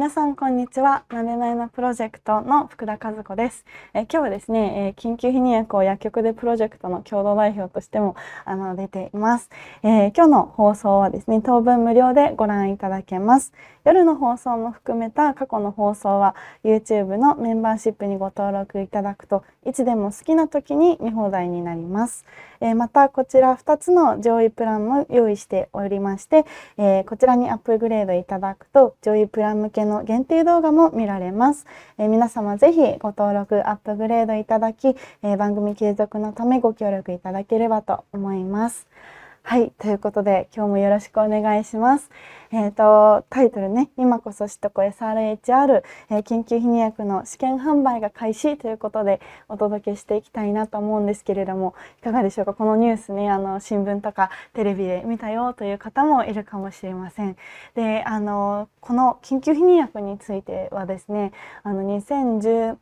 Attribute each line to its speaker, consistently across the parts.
Speaker 1: 皆さんこんにちはなめないのプロジェクトの福田和子ですえ今日はですね、え緊急避妊薬を薬局でプロジェクトの共同代表としてもあの出ています、えー、今日の放送はですね当分無料でご覧いただけます夜の放送も含めた過去の放送は YouTube のメンバーシップにご登録いただくといつでも好きな時に見放題になりますえー、またこちら2つの上位プランも用意しておりまして、えー、こちらにアップグレードいただくと上位プラン向けの限定動画も見られます、えー、皆様ぜひご登録アップグレードいただき、え番組継続のためご協力いただければと思います。はい、ということで今日もよろしくお願いします。えっ、ー、とタイトルね、今こそ知っとこ SRHR、えー、緊急避妊薬の試験販売が開始ということでお届けしていきたいなと思うんですけれども、いかがでしょうか。このニュースね、あの新聞とかテレビで見たよという方もいるかもしれません。で、あのこの緊急避妊薬についてはですね、あの2010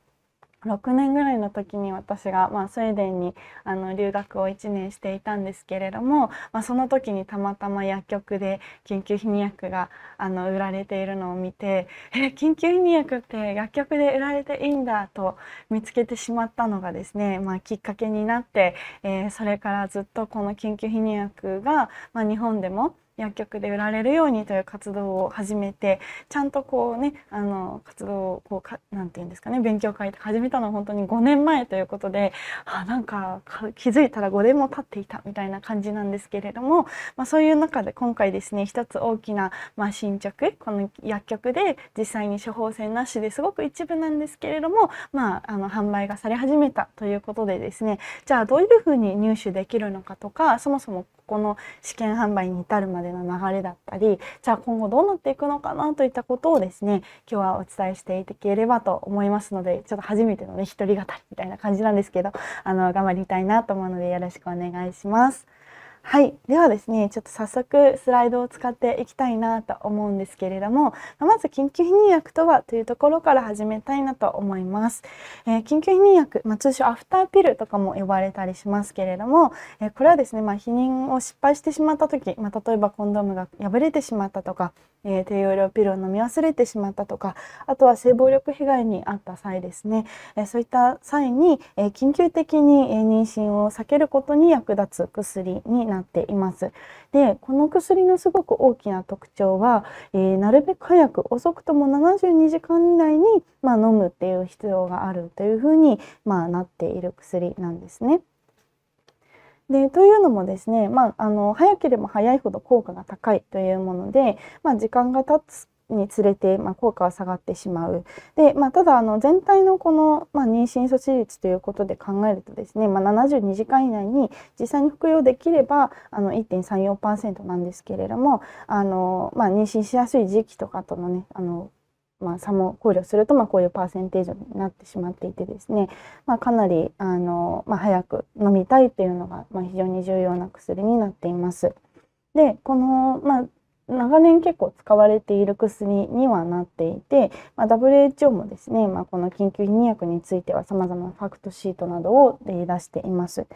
Speaker 1: 6年ぐらいの時に私が、まあ、スウェーデンにあの留学を1年していたんですけれども、まあ、その時にたまたま薬局で緊急避妊薬があの売られているのを見てえ緊急避妊薬って薬局で売られていいんだと見つけてしまったのがですね、まあ、きっかけになって、えー、それからずっとこの緊急避妊薬が、まあ、日本でも薬局で売られるようにという活動を始めてちゃんとこうねあの活動をこうかなて言うんですかね勉強会始めたのは本当に5年前ということであなんか気づいたら5年も経っていたみたいな感じなんですけれども、まあ、そういう中で今回ですね一つ大きな、まあ、進捗この薬局で実際に処方箋なしですごく一部なんですけれども、まあ、あの販売がされ始めたということでですねじゃあどういうふうに入手できるのかとかそもそもこの試験販売に至るまでの流れだったりじゃあ今後どうなっていくのかなといったことをですね今日はお伝えしていければと思いますのでちょっと初めてのね一人語りみたいな感じなんですけどあの頑張りたいなと思うのでよろしくお願いします。はい。ではですね、ちょっと早速スライドを使っていきたいなと思うんですけれども、まず緊急避妊薬とはというところから始めたいなと思います。えー、緊急避妊薬、まあ、通称アフターピルとかも呼ばれたりしますけれども、えー、これはですね、まあ、避妊を失敗してしまった時、まあ、例えばコンドームが破れてしまったとか、えー、低用量ピルを飲み忘れてしまったとか、あとは性暴力被害に遭った際ですね、えそういった際に、え緊急的に妊娠を避けることに役立つ薬になっています。でこの薬のすごく大きな特徴は、えー、なるべく早く遅くとも72時間以内に、まあ、飲むっていう必要があるというふうに、まあ、なっている薬なんですね。でというのもですね、まあ、あの早ければ早いほど効果が高いというもので、まあ、時間が経つにつれて、まあ、効果は下がってしまう。で、まあ、ただあの全体のこの、まあ、妊娠阻止率ということで考えるとですね、まあ、72時間以内に実際に服用できればあの1.34%なんですけれどもあの、まあ、妊娠しやすい時期とかとのねあのまあ、差も考慮すると、まあ、こういうパーセンテージになってしまっていてですね、まあ、かなりあの、まあ、早く飲みたいというのが、まあ、非常に重要な薬になっています。でこの、まあ、長年結構使われている薬にはなっていて、まあ、WHO もですね、まあ、この緊急避妊薬については様々なファクトシートなどを出しています。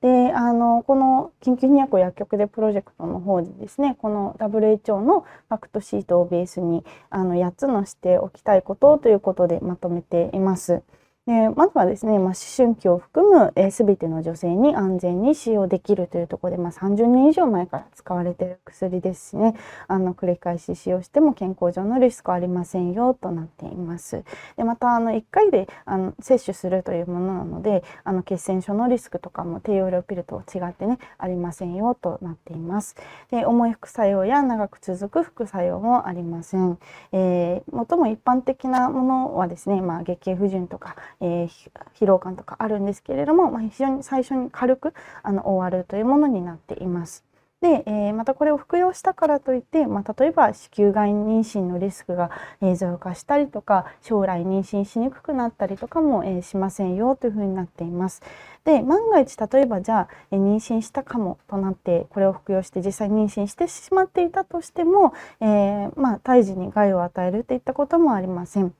Speaker 1: であのこの緊急避妊薬を薬局でプロジェクトの方でですねこの WHO のファクトシートをベースにあの8つのしておきたいことということでまとめています。でまずはですね、まあ、思春期を含む、えー、全ての女性に安全に使用できるというところで、まあ、30年以上前から使われている薬ですしねあの繰り返し使用しても健康上のリスクはありませんよとなっています。でまたあの1回であの摂取するというものなのであの血栓症のリスクとかも低用量ピルと違ってねありませんよとなっています。で重い副作用や長く続く副作用もありません。えー、最も一般的なものはですね、まあ、月経不順とかえー、疲労感とかあるんですけれども、まあ、非常に最初に軽くあの OR というものになっています。で、えー、またこれを服用したからといって、まあ、例えば子宮外妊娠のリスクが、増加したりとか将来妊娠しにくくなったりとかも、えしませんよというふうになっています。で万が一例えばじゃあ、え妊娠したかもとなってこれを服用して実際妊娠してしまっていたとしても、えー、まあ、胎児に害を与えるといったこともありません。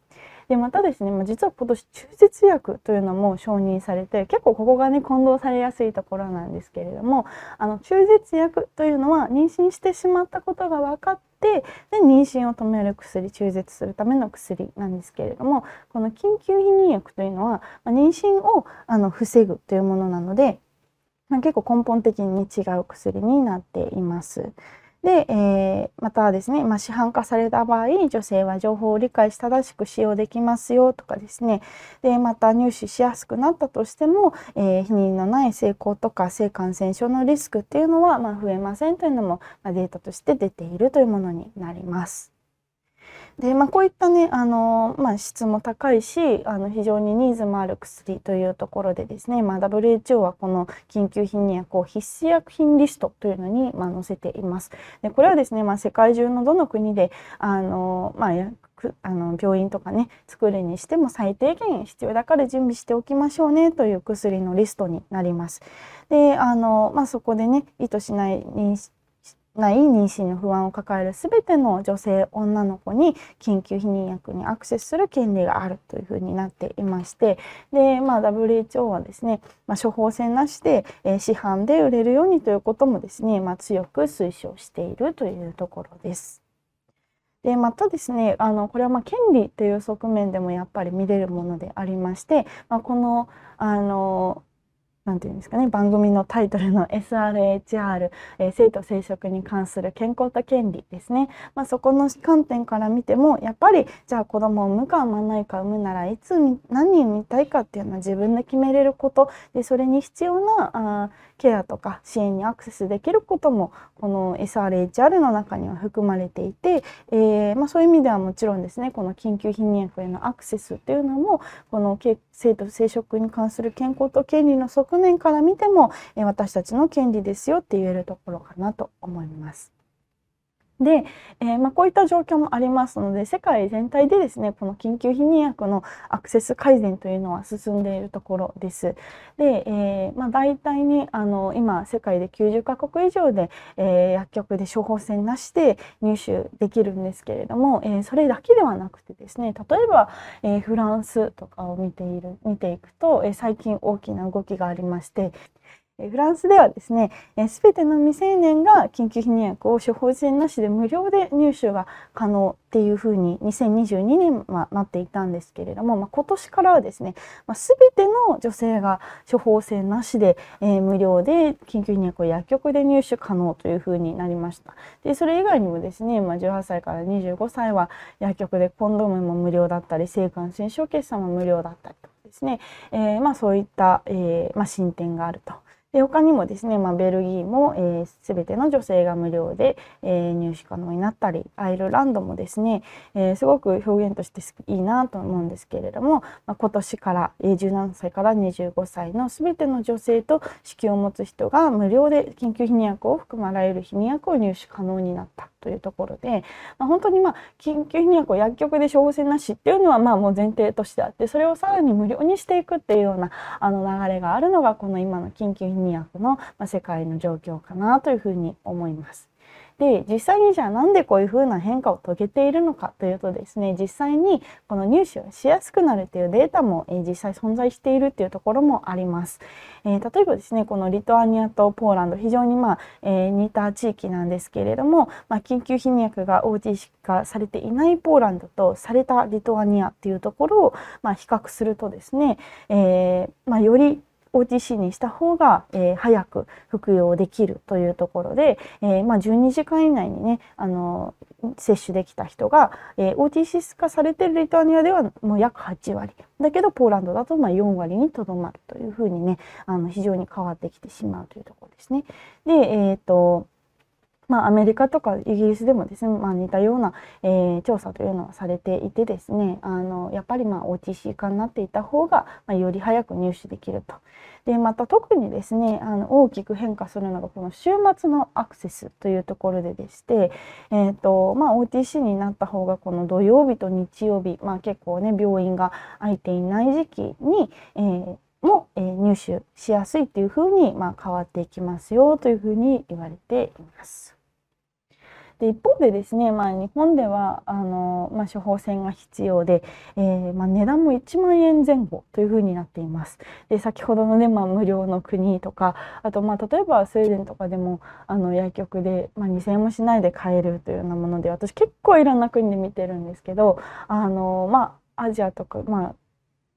Speaker 1: でまたですね、まあ、実は今年中絶薬というのも承認されて結構ここがね混同されやすいところなんですけれどもあの中絶薬というのは妊娠してしまったことが分かってで妊娠を止める薬中絶するための薬なんですけれどもこの緊急避妊薬というのは、まあ、妊娠をあの防ぐというものなので、まあ、結構根本的に違う薬になっています。で、えー、またですね、まあ、市販化された場合女性は情報を理解し正しく使用できますよとかですねでまた入手しやすくなったとしても、えー、避妊のない性交とか性感染症のリスクっていうのは、まあ、増えませんというのも、まあ、データとして出ているというものになります。で、まあ、こういったね、あのまあ、質も高いしあの非常にニーズもある薬というところでですね、まあ、WHO はこの緊急避妊薬を必須薬品リストというのに、まあ、載せています。でこれはですね、まあ、世界中のどの国であの、まあ、あの病院とかね作るにしても最低限必要だから準備しておきましょうねという薬のリストになります。であの、まあ、そこでね意図しない妊娠ない妊娠の不安を抱える全ての女性女の子に緊急避妊薬にアクセスする権利があるというふうになっていましてで、まあ、WHO はですね、まあ、処方箋なしで、えー、市販で売れるようにということもですね、まあ、強く推奨しているというところです。でまたですねあのこれはま権利という側面でもやっぱり見れるものでありまして、まあ、このあの何て言うんですかね番組のタイトルの SRHR、えー、性と生殖に関する健康と権利ですね、まあ、そこの観点から見てもやっぱりじゃあ子供を産むか産まないか産むならいつ何人産みたいかっていうのは自分で決めれることでそれに必要なあケアとか支援にアクセスできることもこの SRHR の中には含まれていて、えー、まあ、そういう意味ではもちろんですねこの緊急避妊薬へのアクセスっていうのもこの生徒生殖に関する健康と権利の側面から見ても、え私たちの権利ですよって言えるところかなと思います。で、えー、まあ、こういった状況もありますので世界全体でですねこの緊急避妊薬のアクセス改善というのは進んでいるところです。で、えー、まあ、大体ねあの今世界で90カ国以上で、えー、薬局で処方箋なしで入手できるんですけれども、えそれだけではなくてですね例えば、えフランスとかを見ている見ていくと、え最近大きな動きがありましてフランスではですね、すべての未成年が緊急避妊薬を処方箋なしで無料で入手が可能っていうふうに2022年はなっていたんですけれども、まあ、今年からはですね、まあ、全ての女性が処方箋なしで、えー、無料で緊急避妊薬を薬局で入手可能というふうになりました。でそれ以外にもですね、まあ、18歳から25歳は薬局でコンドームも無料だったり性感染症決算も無料だったりとかですね、えーまあ、そういった、えーまあ、進展があると。で他にもですね、まあ、ベルギーも、えー、全ての女性が無料で、えー、入手可能になったりアイルランドもですね、えー、すごく表現としていいなと思うんですけれども、まあ、今年から、えー、17歳から25歳の全ての女性と子宮を持つ人が無料で緊急避妊薬を含まれる避妊薬を入手可能になったというところで、まあ、本当にまあ緊急避妊薬を薬局で処方箋なしっていうのはまあもう前提としてあってそれをさらに無料にしていくっていうようなあの流れがあるのがこの今の緊急避妊薬翻訳のま世界の状況かなというふうに思います。で実際にじゃあなんでこういうふうな変化を遂げているのかというとですね実際にこの入手しやすくなるというデータも、え実際存在しているというところもあります、えー、例えばですねこのリトアニアとポーランド非常にまあ、えー、似た地域なんですけれども、まあ、緊急避妊薬が OT 化されていないポーランドとされたリトアニアっていうところを、まあ、比較するとですね、えまあ、より OTC にした方が、えー、早く服用できるというところで、えー、まあ、12時間以内にね、あの接種できた人が、えー、OTC 化されてるリトアニアではもう約8割だけどポーランドだとまあ4割にとどまるというふうにねあの非常に変わってきてしまうというところですね。で、えーとまあ、アメリカとかイギリスでもですね、まあ、似たような、えー、調査というのはされていてですねあのやっぱりまあ OTC 化になっていた方が、まあ、より早く入手できると。でまた特にですねあの大きく変化するのがこの週末のアクセスというところででして、えーとまあ、OTC になった方がこの土曜日と日曜日、まあ、結構ね病院が空いていない時期に、えー、も、えー、入手しやすいというふうに、まあ、変わっていきますよというふうに言われています。で一方でですね、まあ、日本ではあの、まあ、処方箋が必要で、えー、まあ、値段も1万円前後というふうになっています。で先ほどのね、まあ、無料の国とかあと、まあ、例えばスウェーデンとかでもあの薬局で、まあ、2,000円もしないで買えるというようなもので私結構いろんな国で見てるんですけどあの、まあ、アジアとか、ま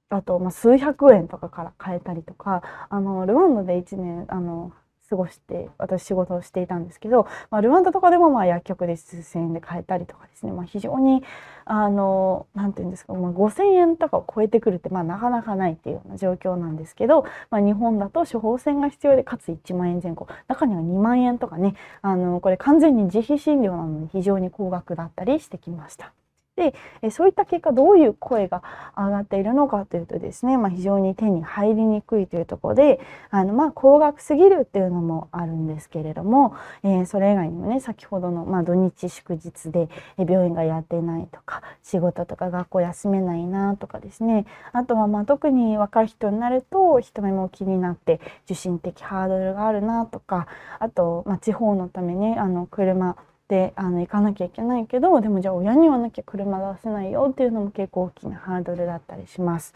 Speaker 1: あ、あと、ま数百円とかから買えたりとかあのルワンダで1年あの過ごして私仕事をしていたんですけど、まあ、ルワンダとかでもまあ薬局で数千円で買えたりとかですね、まあ、非常にあのて言うんですか、まあ、5,000円とかを超えてくるってまあなかなかないっていうような状況なんですけど、まあ、日本だと処方箋が必要でかつ1万円前後中には2万円とかねあのこれ完全に自費診療なのに非常に高額だったりしてきました。でそういった結果どういう声が上がっているのかというとですね、まあ、非常に手に入りにくいというところであの、まあ、高額すぎるっていうのもあるんですけれども、えー、それ以外にもね先ほどの、まあ、土日祝日で病院がやってないとか仕事とか学校休めないなとかですねあとはまあ特に若い人になると人目も気になって受診的ハードルがあるなとかあと、ま地方のためにあの車であの行かなきゃいけないけどでもじゃあ親に言わなきゃ車出せないよっていうのも結構大きなハードルだったりします。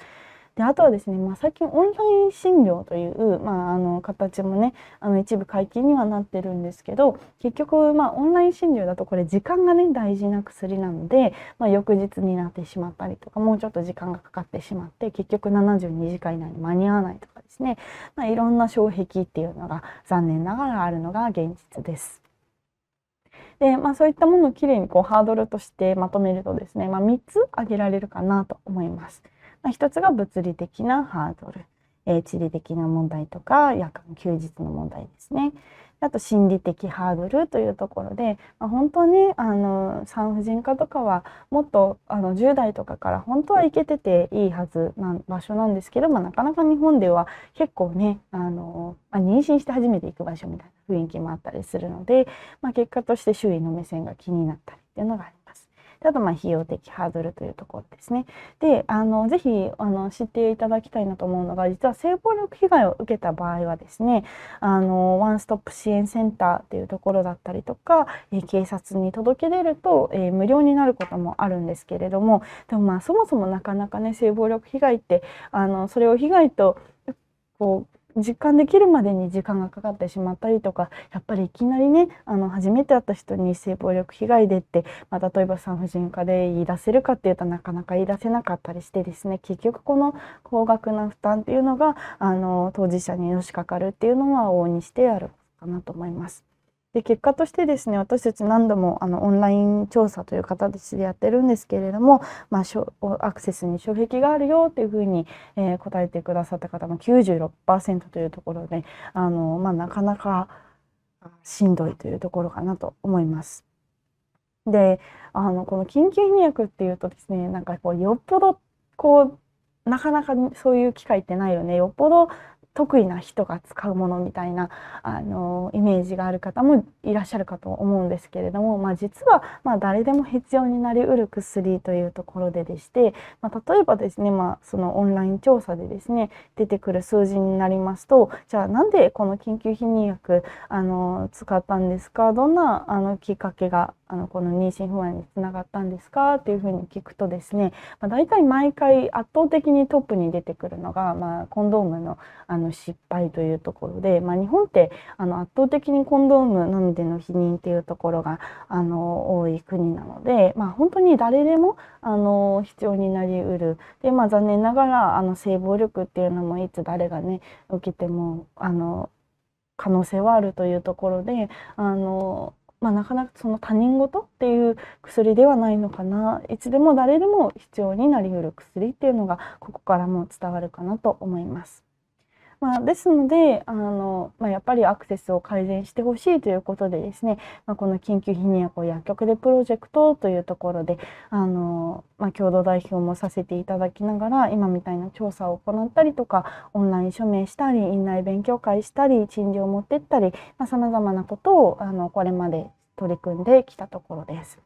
Speaker 1: であとはですね、まあ、最近オンライン診療という、まあ、あの形もねあの一部解禁にはなってるんですけど結局、まあ、オンライン診療だとこれ時間がね大事な薬なので、まあ、翌日になってしまったりとかもうちょっと時間がかかってしまって結局72時間以内に間に合わないとかですね、まあ、いろんな障壁っていうのが残念ながらあるのが現実です。で、まあ、そういったものをきれいにこうハードルとしてまとめるとですね、まあ、3つ挙げられるかなと思います。まあ、1つが物理的なハードル、えー、地理的な問題とか夜間休日の問題ですね。あと心理的ハードルというところで、まあ、本当にあの産婦人科とかはもっとあの10代とかから本当は行けてていいはずな場所なんですけど、まあ、なかなか日本では結構ねあの、まあ、妊娠して初めて行く場所みたいな雰囲気もあったりするので、まあ、結果として周囲の目線が気になったりっていうのがあります。あとまあ費用的ハードルというところですね。であのぜひあの知っていただきたいなと思うのが実は性暴力被害を受けた場合はですねあのワンストップ支援センターっていうところだったりとか、え警察に届け出ると、え無料になることもあるんですけれどもでもまあそもそもなかなかね性暴力被害ってあのそれを被害とこう実感できるまでに時間がかかってしまったりとかやっぱりいきなりねあの初めて会った人に性暴力被害でって、まあ、例えば産婦人科で言い出せるかっていうとなかなか言い出せなかったりしてですね結局この高額な負担っていうのがあの当事者にのしかかるっていうのは往々にしてあるかなと思います。で結果としてですね私たち何度もあのオンライン調査という形でやってるんですけれども、まあ、アクセスに障壁があるよというふうに、えー、答えてくださった方も96%というところであの、まあ、なかなかしんどいというところかなと思います。であのこの緊急入薬っていうとですねなんかこうよっぽどこうなかなかそういう機会ってないよねよっぽど得意な人が使うものみたいなあのイメージがある方もいらっしゃるかと思うんですけれども、まあ、実は、ま誰でも必要になりうる薬というところででして、まあ、例えばですね、まあ、そのオンライン調査でですね出てくる数字になりますとじゃあなんでこの緊急避妊薬あの使ったんですかどんなあのきっかけがあのこの妊娠不安につながったんですかっていうふうに聞くとですね、まあ、大体毎回圧倒的にトップに出てくるのが、まあ、コンドームのあのの失敗というところで、まあ、日本ってあの圧倒的にコンドームのみでの避妊っていうところがあの多い国なので、まあ、本当に誰でもあの必要になりうるで、まあ、残念ながらあの性暴力っていうのもいつ誰がね受けてもあの可能性はあるというところであのまあ、なかなかその他人事っていう薬ではないのかないつでも誰でも必要になりうる薬っていうのがここからも伝わるかなと思います。まあ、ですのであの、まあ、やっぱりアクセスを改善してほしいということでですね、まあ、この緊急避妊薬を薬局でプロジェクトというところであの、まあ、共同代表もさせていただきながら今みたいな調査を行ったりとかオンライン署名したり院内勉強会したり陳情を持ってったりさまざ、まなことをあのこれまで取り組んできたところです。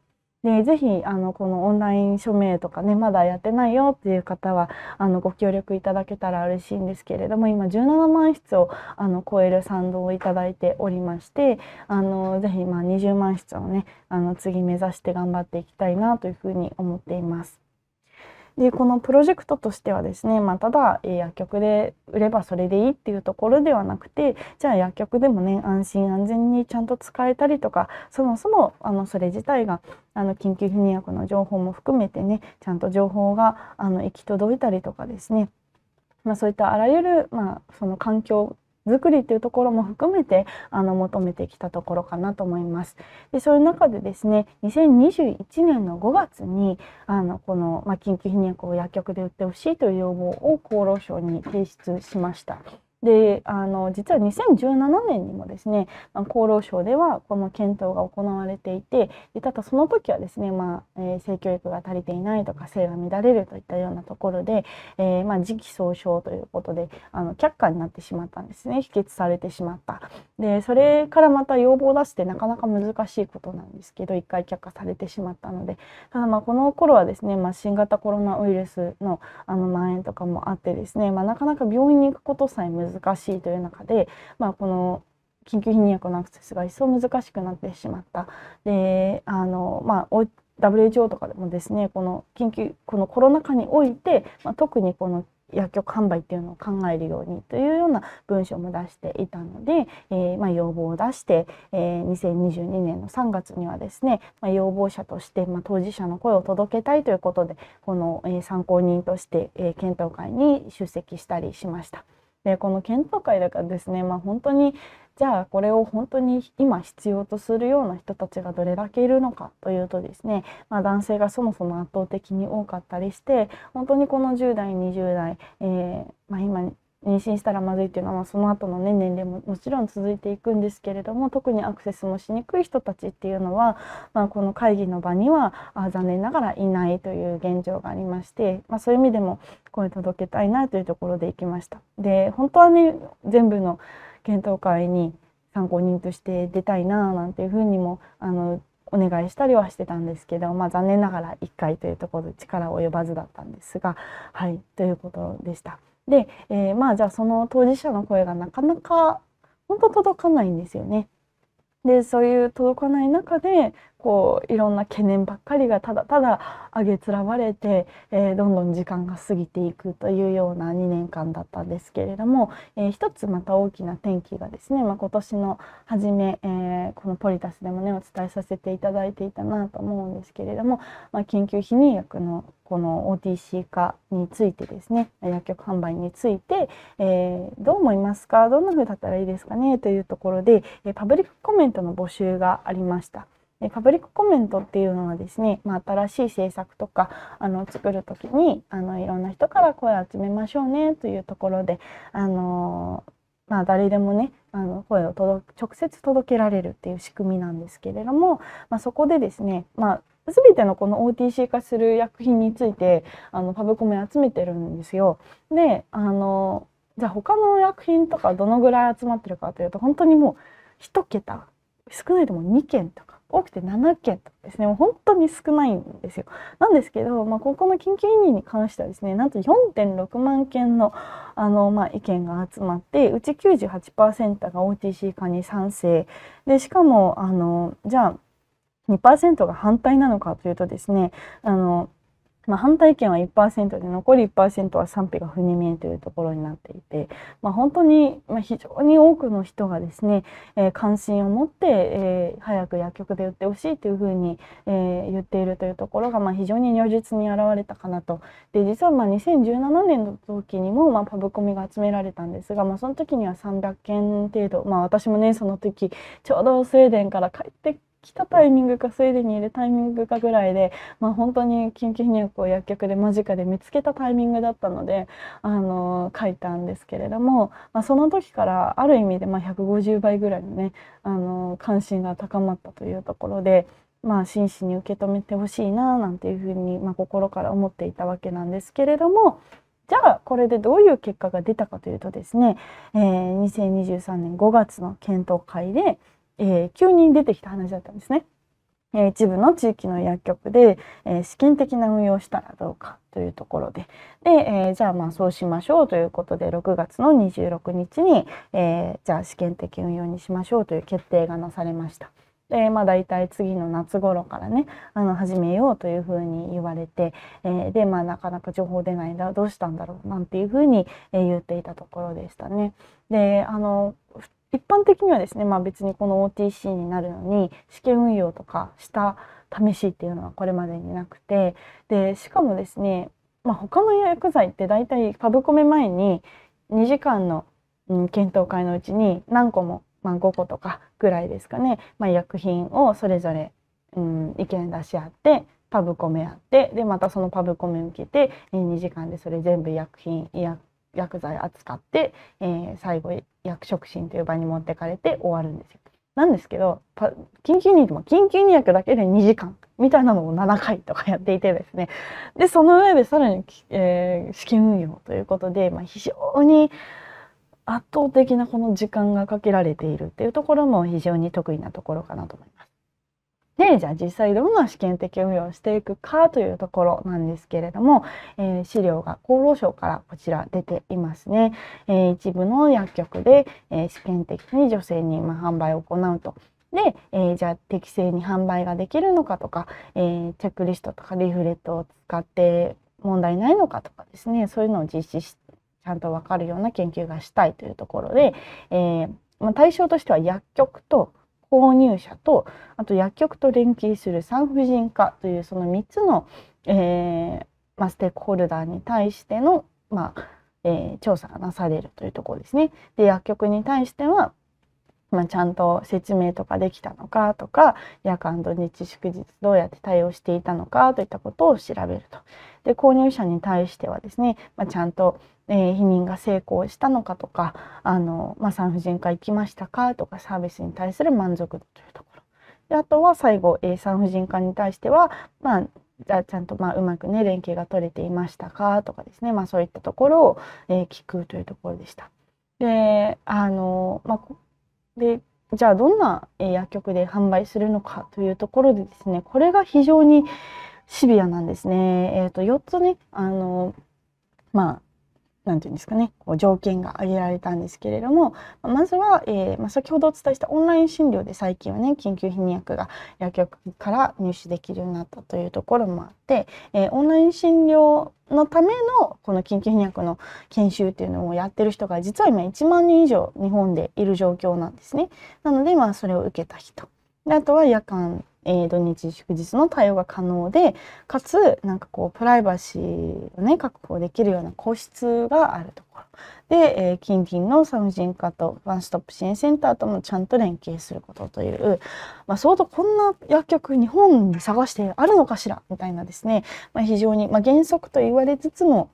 Speaker 1: で、ぜひ、あの、このオンライン署名とかね、まだやってないよっていう方は、あの、ご協力いただけたら嬉しいんですけれども、今17万室を、あの、超える賛同をいただいておりまして、あの、ぜひ、まあ、20万室をね、あの、次目指して頑張っていきたいなというふうに思っています。でこのプロジェクトとしてはですね、まあ、ただ、えー、薬局で売ればそれでいいっていうところではなくてじゃあ薬局でもね安心安全にちゃんと使えたりとかそもそもあのそれ自体があの緊急避妊薬の情報も含めてねちゃんと情報があの行き届いたりとかですね、まあ、そういったあらゆる、まあ、その環境作りっていうところも含めてあの求めてきたところかなと思います。でそういう中でですね2021年の5月にあのこの、まあ、緊急避妊薬を薬局で売ってほしいという要望を厚労省に提出しました。であの実は2017年にもですね、厚労省ではこの検討が行われていてでただその時はですね、まあえー、性教育が足りていないとか性が乱れるといったようなところで、えー、まあ、時期尚早ということであの却下になってしまったんですね否決されてしまった。でそれからまた要望を出すってなかなか難しいことなんですけど一回却下されてしまったのでただまあこの頃はですね、まあ、新型コロナウイルスのあの蔓延とかもあってですね、まあ、なかなか病院に行くことさえ難難しいという中で、まあ、この緊急避妊薬のアクセスが一層難しくなってしまった。であのまあ WHO とかでもですねこの緊急このコロナ禍において、まあ、特にこの薬局販売っていうのを考えるようにというような文章も出していたので、えー、まあ、要望を出して、えー、2022年の3月にはですね、まあ、要望者として、まあ、当事者の声を届けたいということでこの、えー、参考人として、え検討会に出席したりしました。でこの検討会だからですね、まあ、本当にじゃあこれを本当に今必要とするような人たちがどれだけいるのかというとですね、まあ、男性がそもそも圧倒的に多かったりして本当にこの10代20代、えーまあ、今妊娠したらまずいっていうのは、その後のね年齢ももちろん続いていくんですけれども特にアクセスもしにくい人たちっていうのは、まあ、この会議の場にはあ残念ながらいないという現状がありまして、まあ、そういう意味でも声届けたいなというところで行きました。で本当はね全部の検討会に参考人として出たいななんていうふうにもあのお願いしたりはしてたんですけど、まあ、残念ながら1回というところで力及ばずだったんですがはいということでした。で、えー、まあじゃあその当事者の声がなかなか本当届かないんですよね。でそういう届かない中でこういろんな懸念ばっかりがただただ上げつらわれて、えー、どんどん時間が過ぎていくというような2年間だったんですけれども、えー、一つまた大きな転機がですね、まあ、今年の初め、えー、この「ポリタス」でもねお伝えさせていただいていたなと思うんですけれども、まあ、緊急避妊薬のこの OTC 化についてですね薬局販売について、えー、どう思いますかどんな風だったらいいですかねというところで、えパブリックコメントの募集がありました。えパブリックコメントっていうのはですね、まあ、新しい政策とかあの作る時にあのいろんな人から声を集めましょうねというところで、あのまあ、誰でもねあの声を直接届けられるっていう仕組みなんですけれども、まあ、そこでですね、まあ、全てのこの OTC 化する薬品についてあのパブコメ集めてるんですよ。であのじゃあ他の薬品とかどのぐらい集まってるかというと本当にもう1桁少ないとも2件とか多くて7件とですね、もう本当に少ないんですよ。なんですけど、まあ、ここの緊急委任に関してはですね、なんと4.6万件のあの、まあ、意見が集まって、うち98%が OTC 化に賛成。で、しかも、あの、じゃあ2、2%が反対なのかというとですね、あの、まあ、反対意見は1%で残り1%は賛否が不明というところになっていて、まあ、本当に、まあ、非常に多くの人がですね、えー、関心を持って、えー、早く薬局で売ってほしいというふうに、えー、言っているというところが、まあ、非常に如実に表れたかなと。で実はまあ2017年の時にも、まあ、パブコミが集められたんですが、まあ、その時には300件程度、まあ、私もねその時ちょうどスウェーデンから帰って来たタイミングかスウェーデンにいるタイミングかぐらいで、まあ、本当に緊急入国を薬局で間近で見つけたタイミングだったのであの書いたんですけれども、まあ、その時からある意味でま150倍ぐらいのねあの関心が高まったというところで。まあ、真摯に受け止めてほしいななんていうふうに、まあ、心から思っていたわけなんですけれどもじゃあこれでどういう結果が出たかというとですね、えー、2023年5月の検討会でえー、急に出てきた話だったんですね。え一部の地域の薬局で、え資金的な運用をしたらどうかというところでで、えじゃあまあそうしましょうということで6月の26日に、えじゃあ試験的運用にしましょうという決定がなされました。でまあ、大体次の夏頃からねあの始めようというふうに言われて、えで、まあ、なかなか情報出ないんだどうしたんだろうなんていうふうに、え言っていたところでしたね。であの一般的にはですね、まあ、別にこの OTC になるのに試験運用とかした試しっていうのはこれまでになくてでしかもですね、まあ、他の薬剤って大体パブコメ前に2時間の、うん、検討会のうちに何個も、まあ、5個とかぐらいですかね、まあ、薬品をそれぞれ、うん、意見出し合ってパブコメやってでまたそのパブコメ受けて2時間でそれ全部薬品医薬薬剤扱って、えー、最後薬食診という場に持ってかれて終わるんですよ。なんですけど緊急にも緊急に薬だけで2時間みたいなのを7回とかやっていてですねでその上でさらに、えー、試験運用ということで、まあ、非常に圧倒的なこの時間がかけられているっていうところも非常に得意なところかなと思います。でじゃあ実際どんな試験的運用をしていくかというところなんですけれども、えー、資料が厚労省からこちら出ていますね、えー、一部の薬局で、えー、試験的に女性に、ま販売を行うとで、えー、じゃあ適正に販売ができるのかとか、えー、チェックリストとかリーフレットを使って問題ないのかとかですねそういうのを実施しちゃんと分かるような研究がしたいというところで、えーまあ、対象としては薬局と購入者とあと薬局と連携する産婦人科というその3つの、えーまあ、ステークホルダーに対しての、まあえー、調査がなされるというところですね。で薬局に対してはまあ、ちゃんと説明とかできたのかとか夜間土日祝日どうやって対応していたのかといったことを調べると。で購入者に対してはですね、まあ、ちゃんと、えー、避妊が成功したのかとかあの、まあ、産婦人科行きましたかとかサービスに対する満足度というところ。であとは最後、えー、産婦人科に対しては、まあ、じゃちゃんとまあうまくね連携が取れていましたかとかですね、まあ、そういったところを、えー、聞くというところでした。であの、まあでじゃあどんな薬局で販売するのかというところでですねこれが非常にシビアなんですね。えーと、4つねあの、まあ、何て言うんですかねこう条件が挙げられたんですけれどもまずは、えー、まあ、先ほどお伝えしたオンライン診療で最近はね緊急避妊薬が薬局から入手できるようになったというところもあって、えー、オンライン診療のためのこの緊急避妊薬の研修っていうのをやってる人が実は今1万人以上日本でいる状況なんですね。なのでまあそれを受けた人あとは夜間えー、土日祝日の対応が可能でかつなんかこうプライバシーをね確保できるような個室があるところで、えー、近隣の産婦人科とワンストップ支援センターともちゃんと連携することという、まあ、相当こんな薬局日本に探してあるのかしらみたいなですね、まあ、非常に、まあ、原則と言われつつも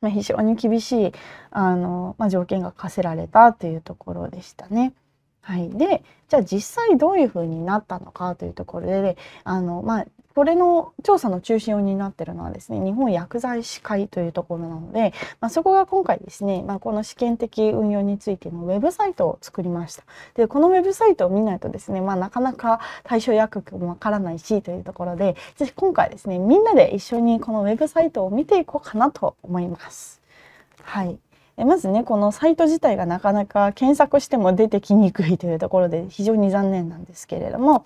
Speaker 1: まあ、非常に厳しいあの、まあ、条件が課せられたというところでしたね。はい、でじゃあ実際どういうふうになったのかというところであの、まあ、これの調査の中心を担ってるのはですね日本薬剤師会というところなので、まあ、そこが今回ですね、まあ、この試験的運用についてのウェブサイトを作りましたでこのウェブサイトを見ないとですね、まあ、なかなか対象薬局もわからないしというところで是非今回ですねみんなで一緒にこのウェブサイトを見ていこうかなと思います。はいまずねこのサイト自体がなかなか検索しても出てきにくいというところで非常に残念なんですけれども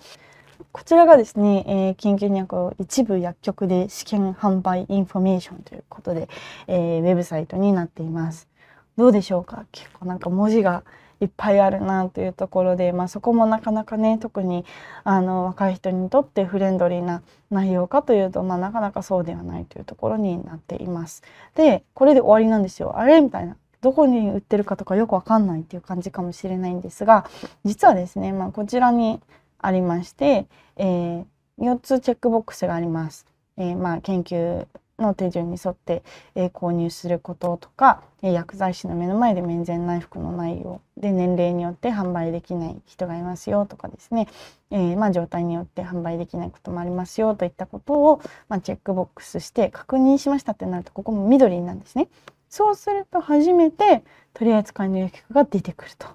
Speaker 1: こちらがですね、えー、緊急薬を一部薬局で試験販売インフォメーションということで、えー、ウェブサイトになっています。どうでしょうか結構なんか文字がいっぱいあるなというところで、まあ、そこもなかなかね特にあの若い人にとってフレンドリーな内容かというと、まあ、なかなかそうではないというところになっています。でこれで終わりなんですよあれみたいなどこに売ってるかとかよくわかんないっていう感じかもしれないんですが実はですね、まあ、こちらにありまして、えー、4つチェックボックスがあります。えー、まあ、研究の手順に沿って、え購入することとか、え薬剤師の目の前で面前内服の内容で年齢によって販売できない人がいますよとかですね、えまあ、状態によって販売できないこともありますよといったことを、まあ、チェックボックスして確認しましたってなるとここも緑なんですね。そうすると初めて取扱いの薬局が出てくると。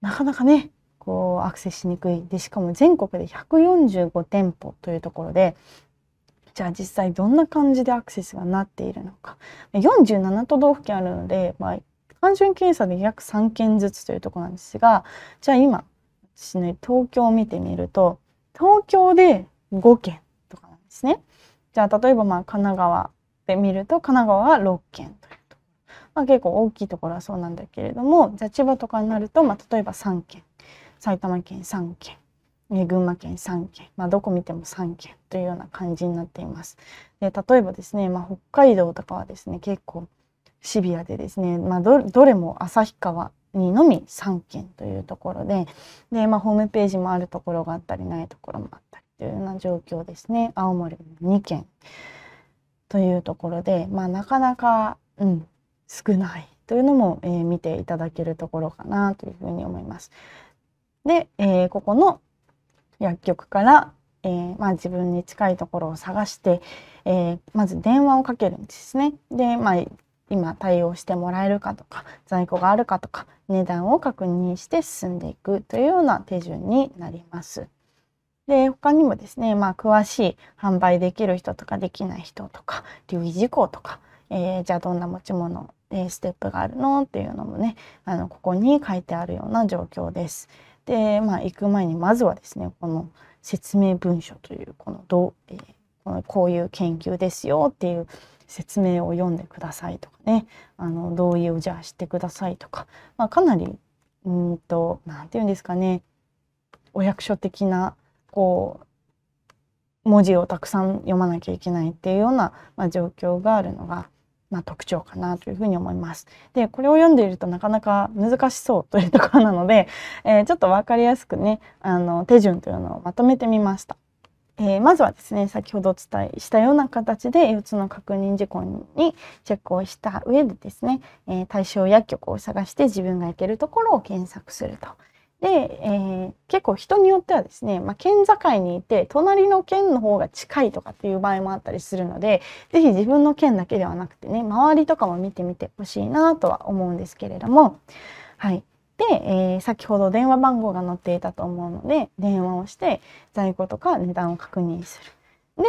Speaker 1: なかなかねこうアクセスしにくいでしかも全国で145店舗というところでじゃあ実際どんな感じでアクセスがなっているのか47都道府県あるので、まあ、単純検査で約3件ずつというとこなんですがじゃあ今私ね東京を見てみると東京で5件とかなんですね。じゃあ例えばまあ神奈川で見ると神奈川は6件というとまあ、結構大きいところはそうなんだけれどもじゃあ千葉とかになると、まあ、例えば3件埼玉県3件え群馬県3県、まあ、どこ見ても3県というような感じになっています。で例えばですね、まあ、北海道とかはですね結構シビアでですね、まあ、どれも旭川にのみ3件というところでで、まあ、ホームページもあるところがあったりないところもあったりというような状況ですね青森も2件というところで、まあ、なかなか、うん、少ないというのも、えー、見ていただけるところかなというふうに思います。で、えー、ここの薬局から、えー、まあ、自分に近いところを探して、えー、まず電話をかけるんですね。で、まあ、今対応してもらえるかとか在庫があるかとか値段を確認して進んでいくというような手順になります。で他にもですね、まあ、詳しい販売できる人とかできない人とか留意事項とか、えー、じゃあどんな持ち物、でステップがあるのっていうのもねあのここに書いてあるような状況です。で、まあ、行く前にまずはですねこの説明文書というこのどう、えー、このこういう研究ですよっていう説明を読んでくださいとかねあの同意をじゃあしてくださいとか、まあ、かなりうんと何て言うんですかねお役所的なこう文字をたくさん読まなきゃいけないっていうような、まあ、状況があるのがまあ、特徴かなというふに思います。でこれを読んでいるとなかなか難しそうというところなので、えー、ちょっと分かりやすくねあの手順というのをまとめてみました。えー、まずはですね先ほどお伝えしたような形で4つの確認事項にチェックをした上でですね、えー、対象薬局を探して自分が行けるところを検索すると。で、えー、結構人によってはですね、まあ、県境にいて隣の県の方が近いとかっていう場合もあったりするので是非自分の県だけではなくてね周りとかも見てみてほしいなとは思うんですけれどもはいで、えー、先ほど電話番号が載っていたと思うので電話をして在庫とか値段を確認する。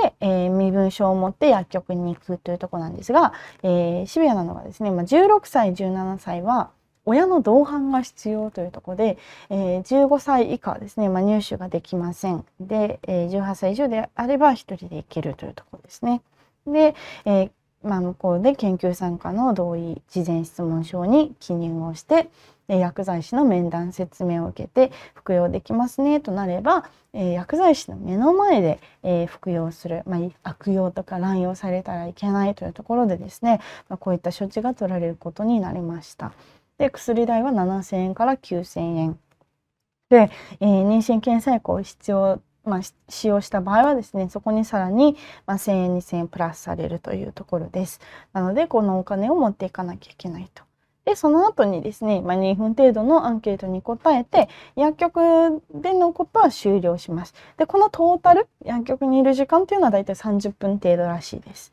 Speaker 1: で、えー、身分証を持って薬局に行くというとこなんですが、えー、シビアなのがですね、まあ、16歳17歳は親の同伴が必要というところで、えー、15歳以下ですね、まあ、入手ができませんで、えー、18歳以上であれば1人で行けるというところですね。で、えー、まあ、向こうで研究参加の同意事前質問書に記入をして薬剤師の面談説明を受けて服用できますねとなれば、えー、薬剤師の目の前で、えー、服用する、まあ、悪用とか乱用されたらいけないというところでですね、まあ、こういった処置が取られることになりました。で、薬代は7000円から9000円。で、えー、妊娠検査薬を必要、まあ、使用した場合はですね、そこにさらに、まあ、1000円、2000円プラスされるというところです。なので、このお金を持っていかなきゃいけないと。で、その後にですね、まあ、2分程度のアンケートに答えて、薬局でのことは終了します。で、このトータル、薬局にいる時間というのはだいたい30分程度らしいです。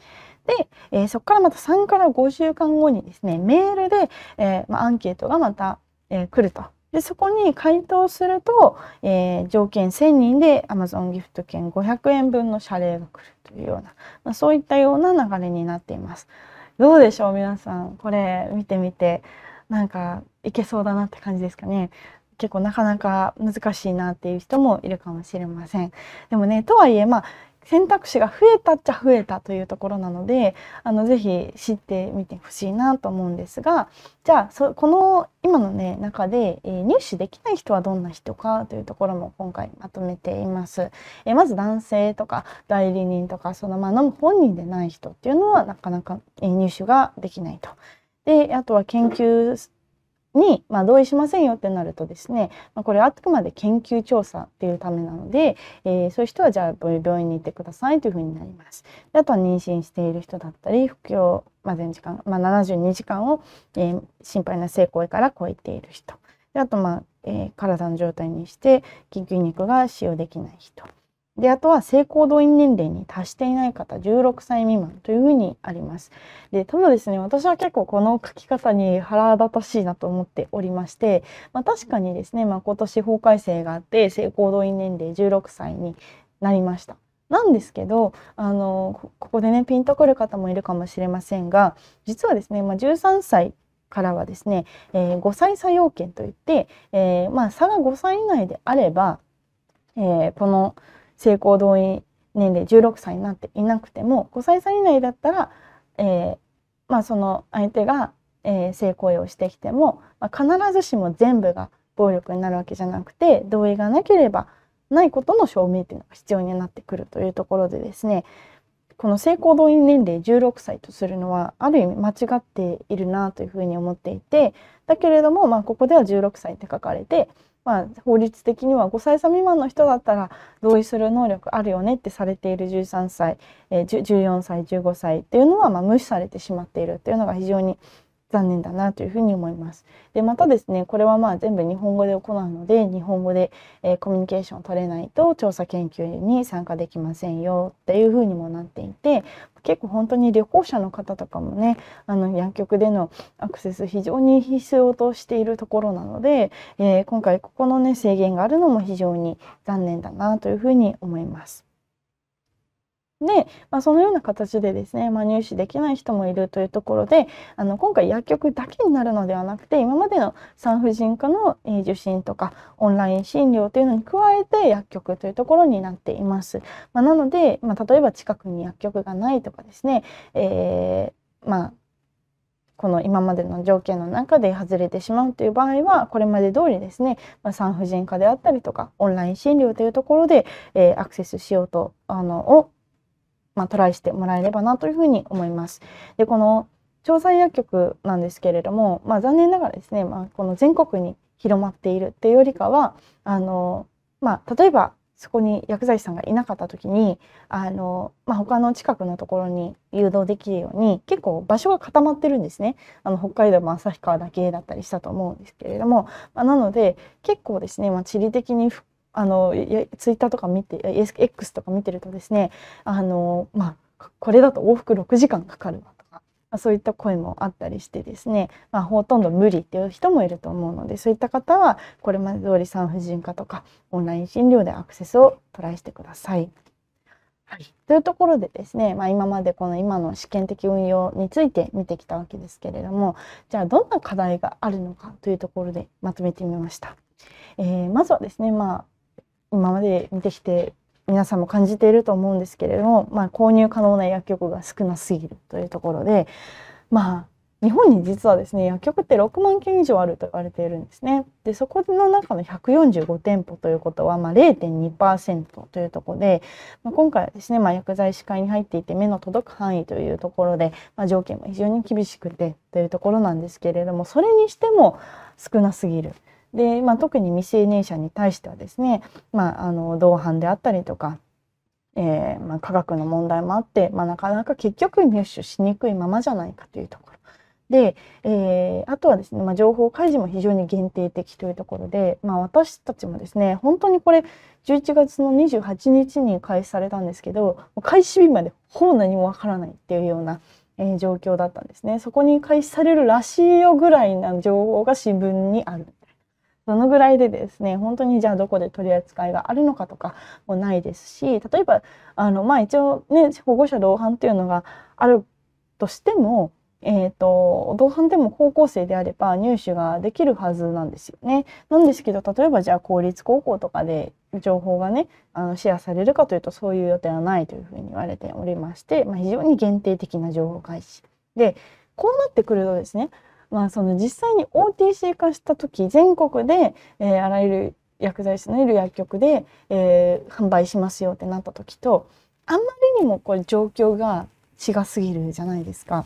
Speaker 1: で、えー、そこからまた3から5週間後にですねメールで、えまあ、アンケートがまた、え来ると。でそこに回答すると、えー、条件1,000人で Amazon ギフト券500円分の謝礼が来るというような、まあ、そういったような流れになっています。どうでしょう皆さんこれ見てみてなんかいけそうだなって感じですかね。結構なかなか難しいなっていう人もいるかもしれません。でもねとはいえまあ選択肢が増えたっちゃ増えたというところなのであのぜひ知ってみてほしいなと思うんですがじゃあそこの今のね中で、えー、入手できない人はどんな人かというところも今回まとめています。えー、まず男性とか代理人とかそのまあ飲む本人でない人っていうのはなかなか、えー、入手ができないと。であとは研究に、まあ、同意しませんよってなるとですね、まあ、これあくまで研究調査っていうためなので、えー、そういう人はじゃあ病院に行ってくださいというふうになります。であとは妊娠している人だったり服用までの時間、まあ、72時間を、えー、心配な性行為から超えている人であと、まあえー、体の状態にして緊急肉が使用できない人。で、あとは性行動員年齢に達していない方、16歳未満というふうにあります。で、ただですね、私は結構この書き方に腹立たしいなと思っておりまして、まあ、確かにですね、まあ、今年法改正があって、性行動員年齢16歳になりました。なんですけど、あの、ここでね、ピンとくる方もいるかもしれませんが、実はですね、まあ、13歳からはですね、えー、5歳差要件といって、えー、まあ、差が5歳以内であれば、えー、この、性交動員年齢16歳になっていなくても5歳差以内だったら、えー、まあ、その相手が、えー、性行為をしてきても、まあ、必ずしも全部が暴力になるわけじゃなくて同意がなければないことの証明っていうのが必要になってくるというところでですねこの性行動員年齢16歳とするのはある意味間違っているなというふうに思っていてだけれども、まあ、ここでは16歳って書かれてまあ、法律的には5歳差未満の人だったら同意する能力あるよねってされている13歳、えー、14歳15歳っていうのはま無視されてしまっているっていうのが非常に残念だなというふに思います。でまたですねこれはまあ全部日本語で行うので日本語で、えー、コミュニケーションを取れないと調査研究に参加できませんよっていうふうにもなっていて結構本当に旅行者の方とかもねあの薬局でのアクセス非常に必要としているところなので、えー、今回ここのね制限があるのも非常に残念だなというふうに思います。で、まあ、そのような形でですね、まあ、入手できない人もいるというところであの今回薬局だけになるのではなくて今までの産婦人科の受診とかオンライン診療というのに加えて薬局というところになっています。まあ、なので、ま例えば近くに薬局がないとかですね、えー、まあこの今までの条件の中で外れてしまうという場合はこれまで通りですね、まあ、産婦人科であったりとかオンライン診療というところで、えー、アクセスしようとあのをまあ、トライしてもらえればなというふうに思います。でこの調剤薬局なんですけれども、まあ、残念ながらですね、まあ、この全国に広まっているっていうよりかはあの、まあ、例えばそこに薬剤師さんがいなかった時にあの、まあ、他の近くのところに誘導できるように結構場所が固まってるんですねあの北海道も旭川だけだったりしたと思うんですけれども、まあ、なので結構ですね、まあ、地理的に不あのツイッターとか見て X とか見てるとですねあの、まあ、これだと往復6時間かかるわとか、まあ、そういった声もあったりしてですね、まあ、ほとんど無理っていう人もいると思うのでそういった方はこれまで通り産婦人科とかオンライン診療でアクセスをトライしてください。はい、というところでですね、まあ、今までこの今の試験的運用について見てきたわけですけれどもじゃあどんな課題があるのかというところでまとめてみました。えー、まずはですね、まあ今まで見てきて皆さんも感じていると思うんですけれども、まあ、購入可能な薬局が少なすぎるというところで、まあ、日本に実はですね薬局って6万件以上あると言われているんですね。でそこの中の145店舗ということは、まあ、0.2%というところで、まあ、今回はですね、まあ、薬剤師会に入っていて目の届く範囲というところで、まあ、条件も非常に厳しくてというところなんですけれどもそれにしても少なすぎる。で、まあ、特に未成年者に対してはですね、まあ、あの同伴であったりとか、えー、まあ、科学の問題もあって、まあ、なかなか結局入手しにくいままじゃないかというところ。で、えー、あとはですね、まあ、情報開示も非常に限定的というところで、まあ、私たちもですね本当にこれ11月の28日に開始されたんですけど開始日までほぼ何もわからないっていうような、えー、状況だったんですねそこに開始されるらしいよぐらいな情報が新聞にあるどのぐらいでですね本当にじゃあどこで取り扱いがあるのかとかもないですし例えばあの、まあ、一応ね保護者同伴っていうのがあるとしてもえーと、同伴でも高校生であれば入手ができるはずなんですよね。なんですけど例えばじゃあ公立高校とかで情報がねあのシェアされるかというとそういう予定はないというふうに言われておりまして、まあ、非常に限定的な情報開始。でこうなってくるとですねまあ、その実際に OTC 化した時全国で、えー、あらゆる薬剤師のいる薬局で、えー、販売しますよってなった時とあんまりにもこれ状況が違すぎるじゃないですか。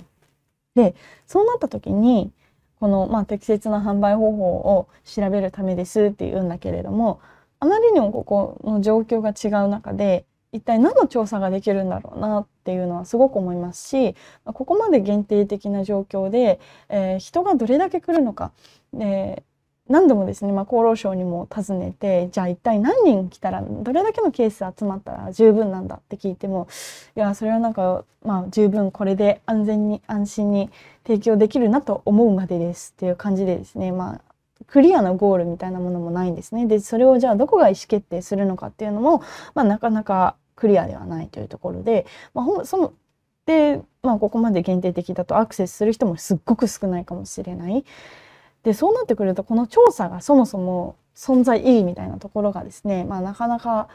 Speaker 1: でそうなった時にこの、まあ、適切な販売方法を調べるためですっていうんだけれどもあまりにもここの状況が違う中で一体何の調査ができるんだろうなっていうのはすごく思いますしここまで限定的な状況で、えー、人がどれだけ来るのか、えー、何度もですね、まあ、厚労省にも尋ねてじゃあ一体何人来たらどれだけのケース集まったら十分なんだって聞いてもいやそれはなんか、まあ、十分これで安全に安心に提供できるなと思うまでですっていう感じでですね、まあ、クリアなゴールみたいなものもないんですね。でそれをじゃあどこが意思決定するのかっていうのも、まあ、なかなかクリアではないというところで、まあ、そので、まあ、ここまで限定的だとアクセスする人もすっごく少ないかもしれない。でそうなってくるとこの調査がそもそも存在意義みたいなところがですね、まあ、なかなか、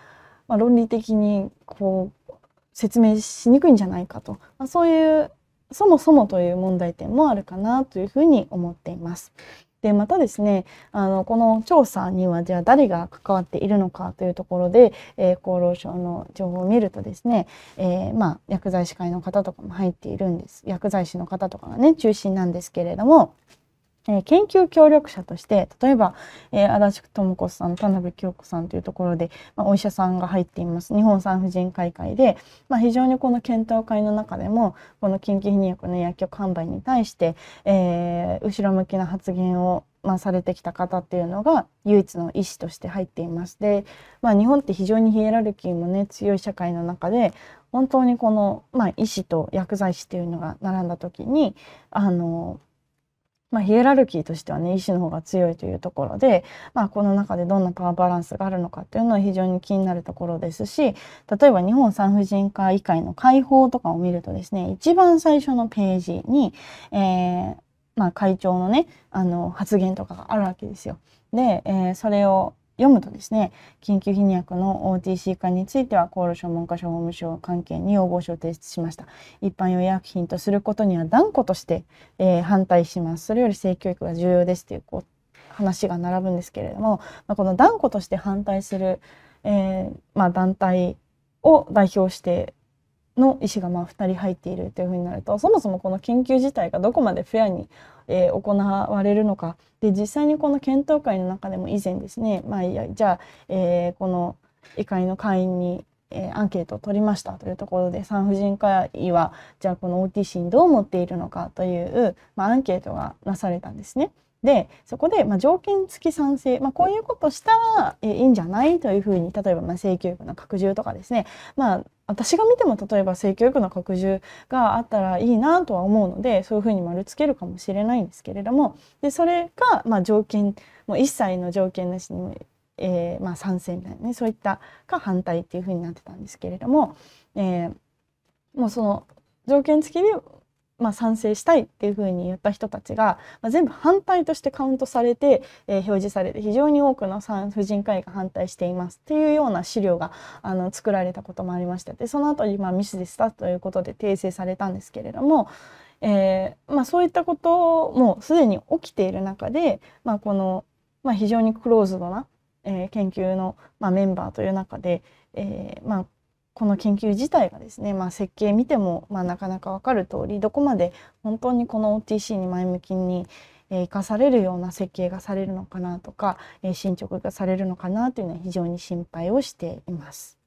Speaker 1: ま論理的にこう説明しにくいんじゃないかと、まあ、そういうそもそもという問題点もあるかなというふうに思っています。でまたですねあのこの調査にはじゃあ誰が関わっているのかというところで、えー、厚労省の情報を見るとですね、えー、まあ、薬剤師会の方とかも入っているんです薬剤師の方とかがね中心なんですけれどもえ研究協力者として例えば、えー、足立智子さん田辺京子さんというところで、まあ、お医者さんが入っています日本産婦人科医会で、まあ、非常にこの検討会の中でもこの緊急避妊薬の薬局販売に対して、えー、後ろ向きな発言をまあ、されてきた方っていうのが唯一の医師として入っています。で、まあ、日本って非常にヒエラルキーもね強い社会の中で本当にこの、まあ、医師と薬剤師っていうのが並んだ時にあのまあ、ヒエラルキーとしてはね医師の方が強いというところで、まあ、この中でどんなパワーバランスがあるのかっていうのは非常に気になるところですし例えば日本産婦人科医会の解放とかを見るとですね一番最初のページに、えーまあ、会長のねあの発言とかがあるわけですよ。で、えー、それを読むとですね緊急避妊薬の OTC 化については厚労省文科省法務省関係に要望書を提出しました一般用医薬品とすることには断固として、えー、反対しますそれより性教育が重要ですというこう話が並ぶんですけれども、まあ、この断固として反対する、えーまあ、団体を代表しての医師がまあ2人入っているというふうになるとそもそもこの研究自体がどこまでフェアに、えー、行われるのかで実際にこの検討会の中でも以前ですね、まあ、いやじゃあ、えー、この医会の会員に、えー、アンケートを取りましたというところで産婦人科医はじゃあこの OTC にどう思っているのかという、まあ、アンケートがなされたんですね。でそこで、まあ、条件付き賛成、まあ、こういうことしたら、えいいんじゃないというふうに例えば、まあ、性教の拡充とかですね、まあ、私が見ても例えば性教育の拡充があったらいいなとは思うのでそういうふうに丸つけるかもしれないんですけれどもでそれがまあ条件もう一切の条件なしに、えー、まあ賛成みたいなねそういったか反対っていうふうになってたんですけれども、えー、もうその条件付きでまあ、賛成したいっていうふうに言った人たちが、まあ、全部反対としてカウントされて、えー、表示されて非常に多くの産婦人科医が反対していますっていうような資料があの作られたこともありましたでその後にまあミスでしたということで訂正されたんですけれども、えーまあ、そういったこともすでに起きている中で、まあ、この、まあ、非常にクローズドな、えー、研究の、まあ、メンバーという中で、えーまあ、この研究自体がですね、まあ、設計見ても、まあ、なかなか分かる通りどこまで本当にこの OTC に前向きに生かされるような設計がされるのかなとか進捗がされるのかなというのは非常に心配をしています。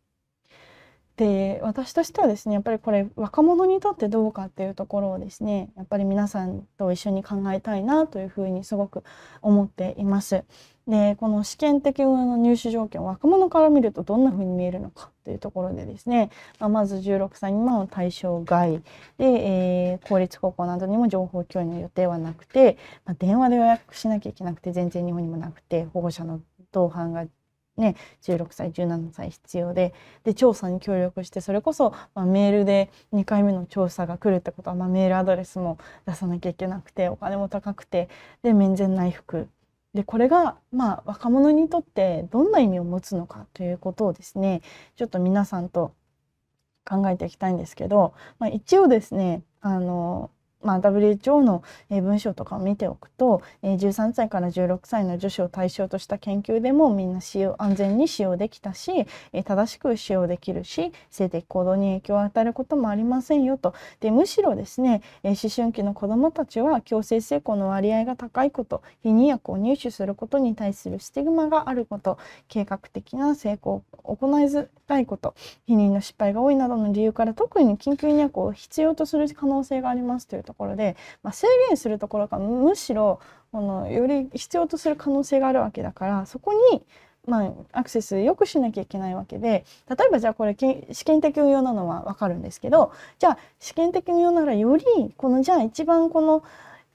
Speaker 1: で私としてはですねやっぱりこれ若者にとってどうかっていうところをですねやっぱり皆さんと一緒に考えたいなというふうにすごく思っています。でこの試験的運の入試条件若者から見るとどんな風に見えるのかというところでですね、まあ、まず16歳未満は対象外で、えー、公立高校などにも情報共有の予定はなくて、まあ、電話で予約しなきゃいけなくて全然日本にもなくて保護者の同伴がね、16歳17歳必要でで調査に協力してそれこそ、まあ、メールで2回目の調査が来るってことは、まあ、メールアドレスも出さなきゃいけなくてお金も高くてで面前内服でこれが、まあ、若者にとってどんな意味を持つのかということをですねちょっと皆さんと考えていきたいんですけど、まあ、一応ですねあのまあ、WHO の文章とかを見ておくと13歳から16歳の女子を対象とした研究でもみんな使用安全に使用できたし正しく使用できるし性的行動に影響を与えることもありませんよとでむしろですね思春期の子どもたちは強制性交の割合が高いこと避妊薬を入手することに対するステグマがあること計画的な性交を行いづらいこと避妊の失敗が多いなどの理由から特に緊急医薬を必要とする可能性がありますというとところで、まあ、制限するところがむしろこのより必要とする可能性があるわけだからそこにまあ、アクセス良くしなきゃいけないわけで例えばじゃあこれ試験的運用なのは分かるんですけどじゃあ試験的運用ならよりこのじゃあ一番この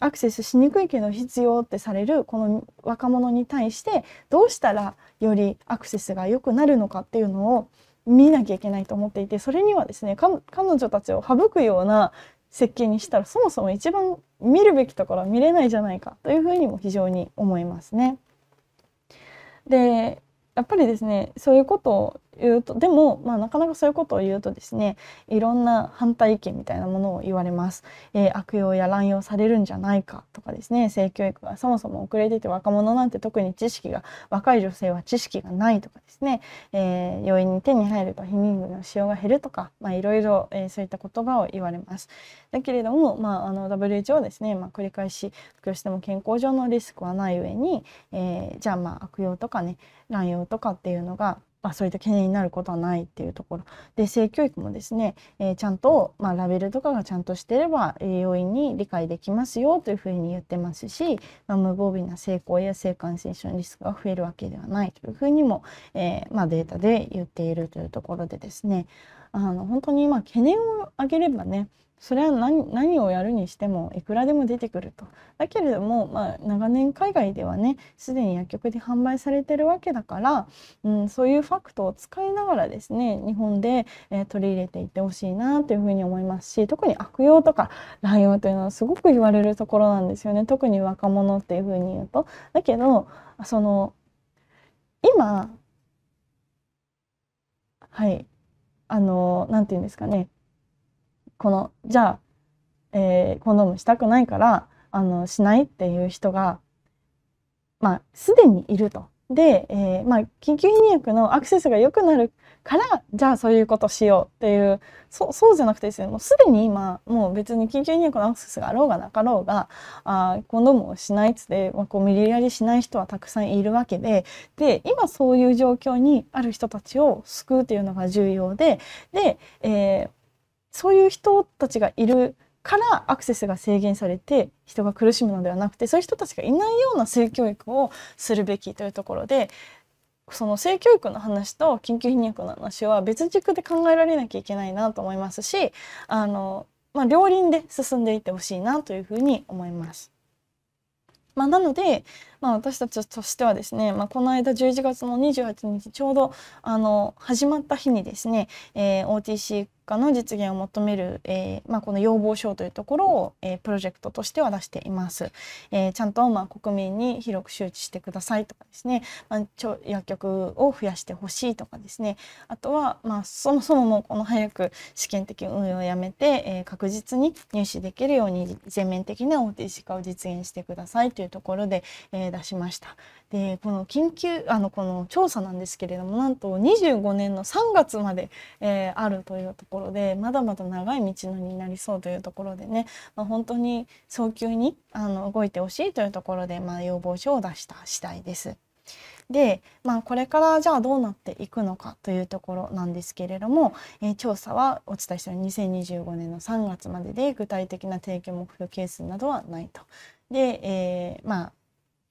Speaker 1: アクセスしにくいけど必要ってされるこの若者に対してどうしたらよりアクセスが良くなるのかっていうのを見なきゃいけないと思っていてそれにはですね彼女たちを省くような設計にしたらそもそも一番見るべきところは見れないじゃないかというふうにも非常に思いますね。でやっぱりですねそういうことを言うとでも、まあ、なかなかそういうことを言うとですねいろんな反対意見みたいなものを言われます、えー、悪用や乱用されるんじゃないかとかですね性教育がそもそも遅れてて若者なんて特に知識が若い女性は知識がないとかですね、えー、容易に手に入ると避妊具の使用が減るとか、まあ、いろいろ、えー、そういった言葉を言われますだけれども、まあ、あの WHO はですね、まあ、繰り返し服用しても健康上のリスクはない上に、えー、じゃあまあ悪用とかね、内容とかっていうのが、まあ、そういった懸念になることはないっていうところで性教育もですね、えー、ちゃんと、まあ、ラベルとかがちゃんとしてれば栄養員に理解できますよというふうに言ってますし、まあ、無防備な性交や性感染症のリスクが増えるわけではないというふうにも、えー、まあ、データで言っているというところでですねあの本当にまあ、懸念を上げればねそれは何をやるにしてもいくらでも出てくると。だけれども、まあ、長年海外ではねすでに薬局で販売されてるわけだから、うん、そういうファクトを使いながらですね日本で、えー、取り入れていってほしいなというふうに思いますし特に悪用とか乱用というのはすごく言われるところなんですよね特に若者っていうふうに言うと。だけどその今はいあの何て言うんですかねこのじゃあ、えー、コンドームしたくないからあのしないっていう人が、まあ、すでにいると。で、えーまあ、緊急避薬のアクセスが良くなるからじゃあそういうことしようっていうそそうじゃなくてですねもうすでに今もう別に緊急入薬のアクセスがあろうがなかろうがあコンドームをしないっつって、まあ、こう無理やりしない人はたくさんいるわけでで今そういう状況にある人たちを救うっていうのが重要でで、えー、そういう人たちがいるからアクセスが制限されて人が苦しむのではなくてそういう人たちがいないような性教育をするべきというところでその性教育の話と緊急避妊の話は別軸で考えられなきゃいけないなと思いますしあの、まあ、両輪で進んでいってほしいなというふうに思います。まあ、なので、まあ、私たちとしてはですね、まあ、この間11月の28日ちょうどあの始まった日にですね、えー、OTC 化の実現を求める、えー、まあ、この要望書というところを、えー、プロジェクトとしては出しています。えー、ちゃんと、まあ、国民に広く周知してくださいとかですね、まあ、薬局を増やしてほしいとかですねあとは、まあ、そもそももこの早く試験的運用をやめて、え確実に入試できるように全面的な OTC 化を実現してくださいというところで、ええ出しました。でこの緊急あのこの調査なんですけれどもなんと25年の3月まで、えー、あるというところでまだまだ長い道のりになりそうというところでね、まあ、本当に早急にあの動いてほしいというところで、まあ、要望書を出した次第です。で、まあ、これからじゃあどうなっていくのかというところなんですけれども、えー、調査はお伝えしたように2025年の3月までで具体的な提供目標ケースなどはないと。で、えー、まあ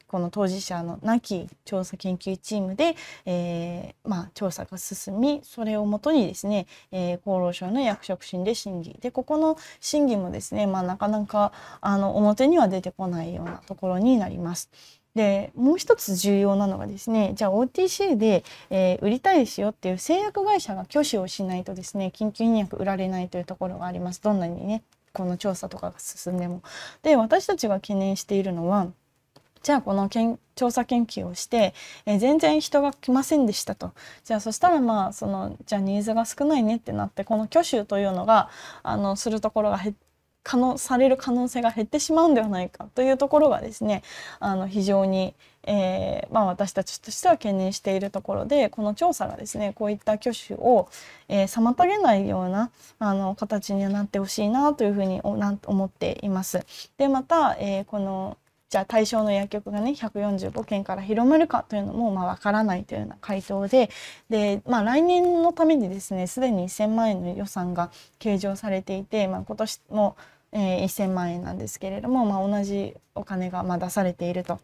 Speaker 1: この当事者の亡き調査研究チームで、えーまあ、調査が進みそれをもとにですね、えー、厚労省の役職審で審議でここの審議もですね、まあ、なかなかあの表には出てこないようなところになります。でもう一つ重要なのがですねじゃあ OTC で、えー、売りたいですよっていう製薬会社が挙手をしないとですね緊急医薬売られないというところがありますどんなにねこの調査とかが進んでも。で私たちが懸念しているのはじゃあこの調査研究をして、え全然人が来ませんでしたとじゃあそしたらまあそのじゃあニーズが少ないねってなってこの挙手というのがあのするところが減って可能される可能性が減ってしまうんではないかというところがですねあの非常に、えー、まあ、私たちとしては懸念しているところでこの調査がですねこういった挙手を、えー、妨げないようなあの形になってほしいなというふうにおな思っています。でまた、えー、このじゃあ対象の薬局がね145件から広まるかというのもまあ分からないというような回答でで、まあ、来年のためにですねすでに1,000万円の予算が計上されていて、まあ、今年も、えー、1,000万円なんですけれども、まあ、同じお金がまあ出されていると。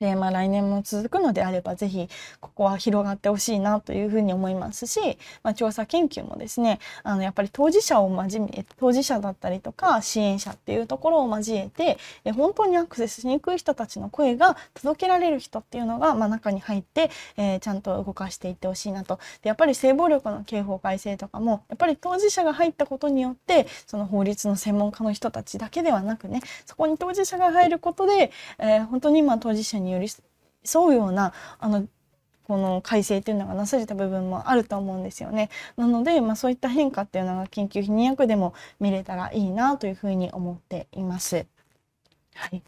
Speaker 1: で、まあ、来年も続くのであればぜひここは広がってほしいなというふうに思いますし、まあ、調査研究もですねあのやっぱり当事者を交え当事者だったりとか支援者っていうところを交えてえ本当にアクセスしにくい人たちの声が届けられる人っていうのが、まあ、中に入って、えー、ちゃんと動かしていってほしいなとでやっぱり性暴力の刑法改正とかもやっぱり当事者が入ったことによってその法律の専門家の人たちだけではなくねそこに当事者が入ることで、えー、本当にまあ当事者にに寄り添うようなあのこの改正っていうのがなされた部分もあると思うんですよね。なので、まあ、そういった変化っていうのが緊急避妊薬でも見れたらいいなというふうに思っています。はい、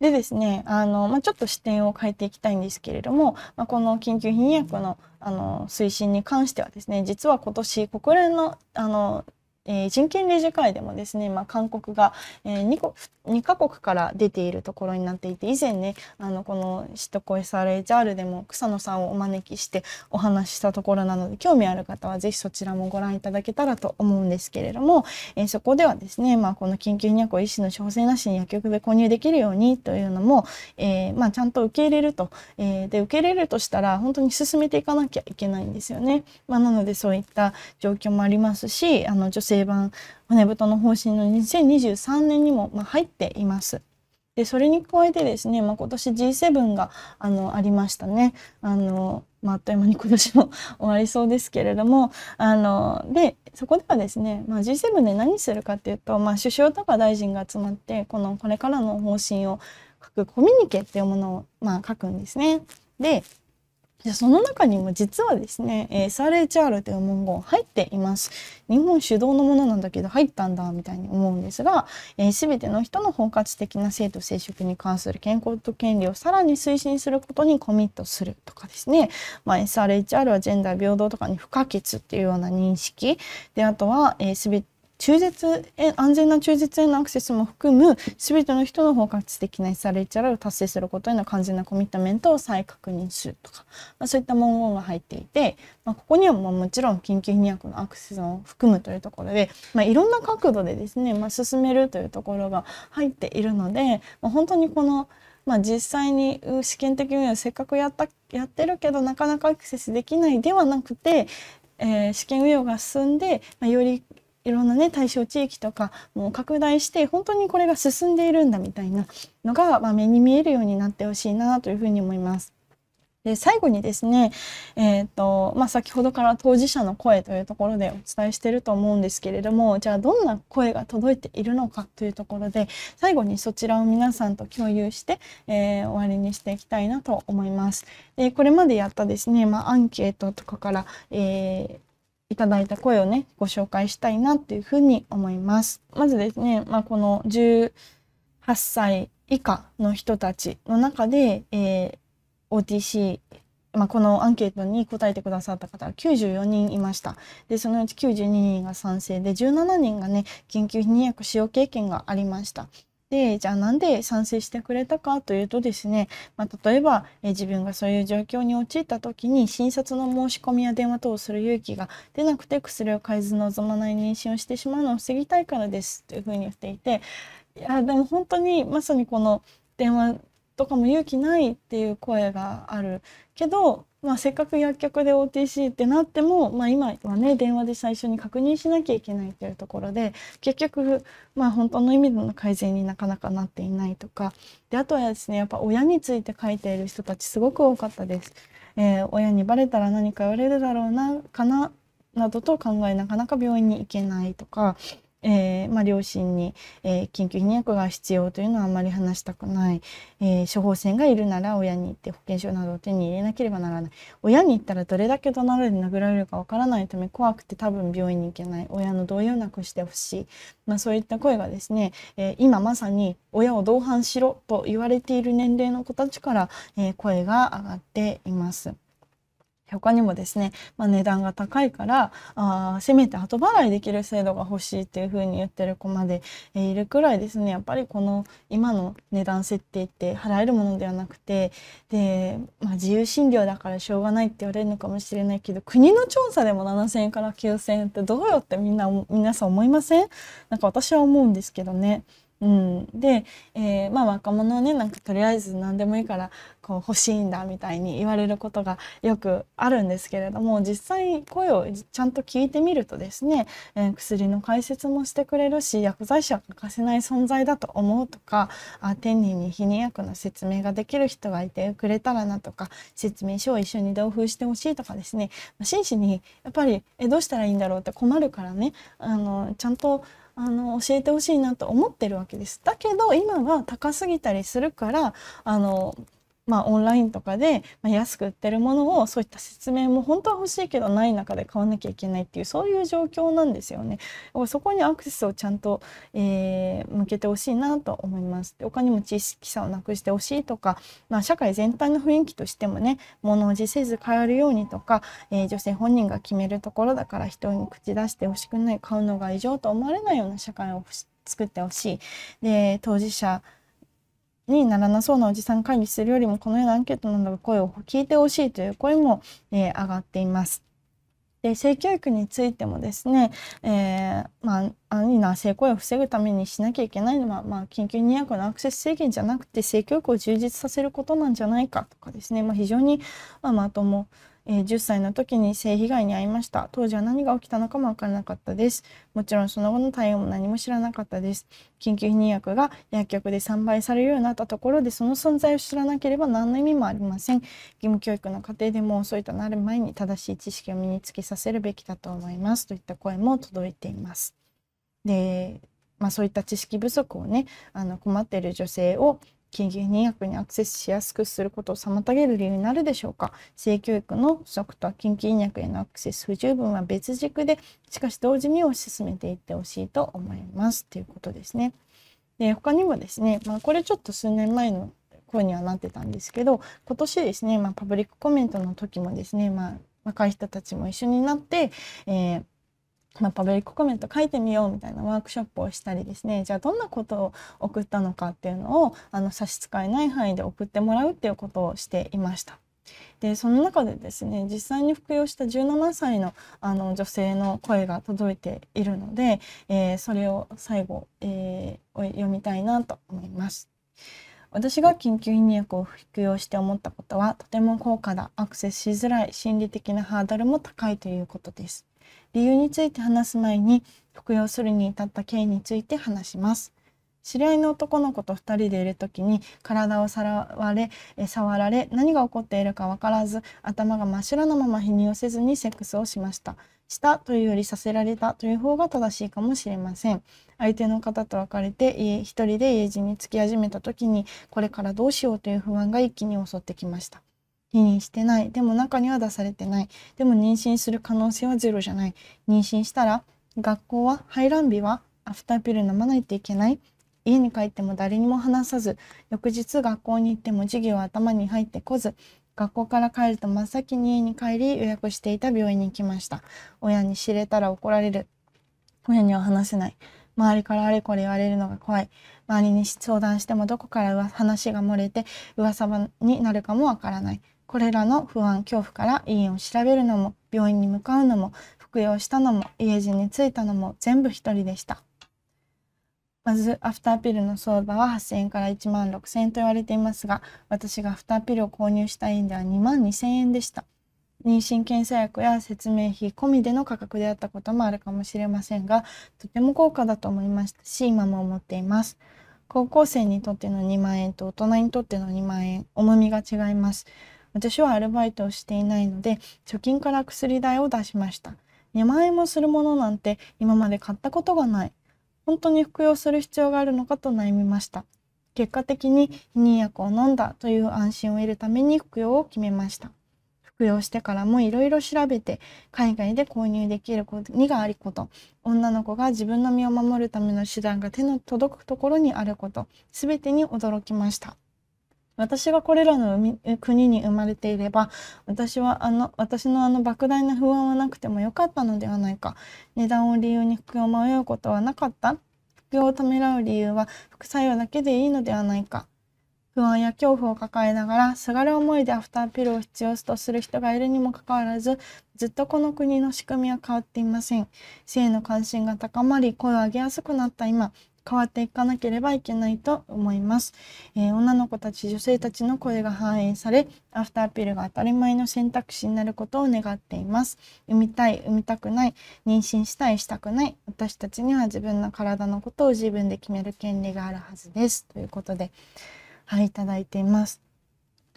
Speaker 1: でですねあの、まあ、ちょっと視点を変えていきたいんですけれども、まあ、この緊急避妊薬のあの推進に関してはですね実は今年国連のあのえー、人権理事会でもですね、まあ、韓国が、えー、2, 個2カ国から出ているところになっていて以前ねあのこの「シトコエサレジャール」でも草野さんをお招きしてお話したところなので興味ある方は是非そちらもご覧いただけたらと思うんですけれども、えー、そこではですね、まあ、この緊急入庫医師の調整なしに薬局で購入できるようにというのも、えー、まあ、ちゃんと受け入れると、えで受け入れるとしたら本当に進めていかなきゃいけないんですよね。まあ、なのでそういった状況もありますしあの女性成版骨太の方針の2023年にも、ま入っています。でそれに加えてですね、まあ、今年 G7 があのありましたね。あのまあ、あっという間に今年も終わりそうですけれどもあのでそこではですね、まあ、G7 で何するかっていうと、まあ、首相とか大臣が集まってこのこれからの方針を書くコミュニケっていうものを、まあ、書くんですね。ででその中にも実はですね SRHR という文言入っています日本主導のものなんだけど入ったんだみたいに思うんですが、えー、全ての人の包括的な性と生殖に関する健康と権利をさらに推進することにコミットするとかですね、まあ、SRHR はジェンダー平等とかに不可欠っていうような認識であとは、えー、全て中絶へ安全な中絶へのアクセスも含む全ての人の包括的な SRHR を達成することへの完全なコミットメントを再確認するとか、まあ、そういった文言が入っていて、まあ、ここにはまあもちろん緊急避薬のアクセスを含むというところで、まあ、いろんな角度でですね、まあ、進めるというところが入っているので、まあ、本当にこのまあ、実際に試験的運用せっかくやったやってるけどなかなかアクセスできないではなくて、えー、試験運用が進んで、まあ、よりいろんなね対象地域とかもう拡大して本当にこれが進んでいるんだみたいなのが、まあ、目に見えるようになってほしいなというふうに思います。で最後にですね、えーとまあ、先ほどから当事者の声というところでお伝えしてると思うんですけれどもじゃあどんな声が届いているのかというところで最後にそちらを皆さんと共有して、えー、終わりにしていきたいなと思います。でこれまでやったですね、まあ、アンケートとかから、えーいただいた声をねご紹介したいなっていうふうに思います。まずですね、まあ、この18歳以下の人たちの中で、えー、OTC まあ、このアンケートに答えてくださった方は94人いましたでそのうち92人が賛成で17人がね緊急避妊薬使用経験がありましたでじゃあなんで賛成してくれたかというとですね、まあ、例えば、え自分がそういう状況に陥った時に診察の申し込みや電話等をする勇気が出なくて薬を変えず望まない妊娠をしてしまうのを防ぎたいからですというふうに言っていていやでも本当にまさにこの電話とかも勇気ないっていう声があるけどまあ、せっかく薬局で OTC ってなっても、まあ、今はね電話で最初に確認しなきゃいけないっていうところで結局、まあ、本当の意味での改善になかなかなっていないとかであとはですねやっぱ親について書いている人たちすごく多かったです。えー、親にバレたら何か言われるだろうなかななどと考えなかなか病院に行けないとかえー、まあ、両親に、えー、緊急避妊薬が必要というのはあまり話したくない、えー、処方箋がいるなら親に行って保険証などを手に入れなければならない親に行ったらどれだけ怒鳴られ殴られるかわからないため怖くて多分病院に行けない親の同意をなくしてほしい、まあ、そういった声がですね、え今まさに親を同伴しろと言われている年齢の子たちから、え声が上がっています。他にもですね、まあ、値段が高いからあせめて後払いできる制度が欲しいっていうふうに言ってる子までいるくらいですねやっぱりこの今の値段設定って払えるものではなくてで、まあ、自由診療だからしょうがないって言われるのかもしれないけど国の調査でも7,000円から9,000円ってどうよってみんな皆さん思いませんなんか私は思うんですけどね。うん、で、えー、まあ、若者はねなんかとりあえず何でもいいからこう欲しいんだみたいに言われることがよくあるんですけれども実際声をちゃんと聞いてみるとですね、えー、薬の解説もしてくれるし薬剤師は欠かせない存在だと思うとかあ天人に避妊薬の説明ができる人がいてくれたらなとか説明書を一緒に同封してほしいとかですね、ま真摯にやっぱりえどうしたらいいんだろうって困るからねあのちゃんとあの教えてほしいなと思ってるわけです。だけど今は高すぎたりするからあのまあ、オンラインとかで、まあ、安く売ってるものをそういった説明も本当は欲しいけどない中で買わなきゃいけないっていうそういう状況なんですよね。そこにアクセスをちゃんと、えー、向けてほしいなと思います。他にも知識差をなくしてほしいとか、まあ、社会全体の雰囲気としてもね物おじせず変えるようにとか、えー、女性本人が決めるところだから人に口出してほしくない買うのが異常と思われないような社会を作ってほしい。で当事者にならなそうなおじさん会議するよりもこのようなアンケートなどが声を聞いてほしいという声も、えー、上がっています。で性教育についてもですね、えー、まあ、安易な性行為を防ぐためにしなきゃいけないのは、まあ、緊急入薬のアクセス制限じゃなくて性教育を充実させることなんじゃないかとかですね、まあ、非常に、まあ、まともえー、10歳の時に性被害に遭いました当時は何が起きたのかも分からなかったですもちろんその後の対応も何も知らなかったです緊急避妊薬が薬局で3倍されるようになったところでその存在を知らなければ何の意味もありません義務教育の過程でも遅いとなる前に正しい知識を身につけさせるべきだと思いますといった声も届いていますでまあ、そういった知識不足をねあの困っている女性を金融変約にアクセスしやすくすることを妨げる理由になるでしょうか性教育の不足と近畿医薬へのアクセス不十分は別軸でしかし同時に推し進めていってほしいと思いますということですね。で他にもですね、まあ、これちょっと数年前の声にはなってたんですけど今年ですね、まあ、パブリックコメントの時もですね、まあ、若い人たちも一緒になって、えーまあ、パブリックコメント書いてみようみたいなワークショップをしたりですねじゃあどんなことを送ったのかっていうのをあの差し支えない範囲で送ってもらうっていうことをしていました。でその中でですね実際に服用した17歳のあの女性の声が届いているので、えー、それを最後、えー、読みたいなと思います。私が緊急避妊薬を服用して思ったことはとても高価だアクセスしづらい心理的なハードルも高いということです。理由について話す前に服用するに至った経緯について話します。知り合いの男の子と2人でいる時に体をさらわれ触られ何が起こっているか分からず頭が真っ白なまま否認をせずにセックスをしました。したというよりさせられたという方が正しいかもしれません。相手の方と別れて家一人で家路につき始めた時にこれからどうしようという不安が一気に襲ってきました。否認してないでも中には出されてないでも妊娠する可能性はゼロじゃない妊娠したら学校は排卵日はアフターピル飲まないといけない家に帰っても誰にも話さず翌日学校に行っても授業は頭に入ってこず学校から帰ると真っ先に家に帰り予約していた病院に行きました親に知れたら怒られる親には話せない周りからあれこれ言われるのが怖い周りに相談してもどこから話が漏れて噂になるかもわからないこれらの不安恐怖から医院を調べるのも病院に向かうのも服用したのも家路に着いたのも全部一人でしたまずアフターピルの相場は8,000円から1万6,000円と言われていますが私がアフターピルを購入した院では2万2,000円でした妊娠検査薬や説明費込みでの価格であったこともあるかもしれませんがとても高価だと思いましたし今も思っています高校生にとっての2万円と大人にとっての2万円重みが違います私はアルバイトをしていないので貯金から薬代を出しました2万円もするものなんて今まで買ったことがない本当に服用する必要があるのかと悩みました結果的に避妊薬を飲んだという安心を得るために服用を決めました服用してからもいろいろ調べて海外で購入できる国があること女の子が自分の身を守るための手段が手の届くところにあること全てに驚きました私がこれらの国に生まれていれば私はあの私のあの莫大な不安はなくてもよかったのではないか値段を理由に服を迷うことはなかった服用をためらう理由は副作用だけでいいのではないか不安や恐怖を抱えながらすがる思いでアフターピルを必要とする人がいるにもかかわらずずっとこの国の仕組みは変わっていません性の関心が高まり声を上げやすくなった今変わっていかなければいけないと思います、えー、女の子たち女性たちの声が反映されアフターピルが当たり前の選択肢になることを願っています産みたい産みたくない妊娠したいしたくない私たちには自分の体のことを自分で決める権利があるはずですということではいいただいています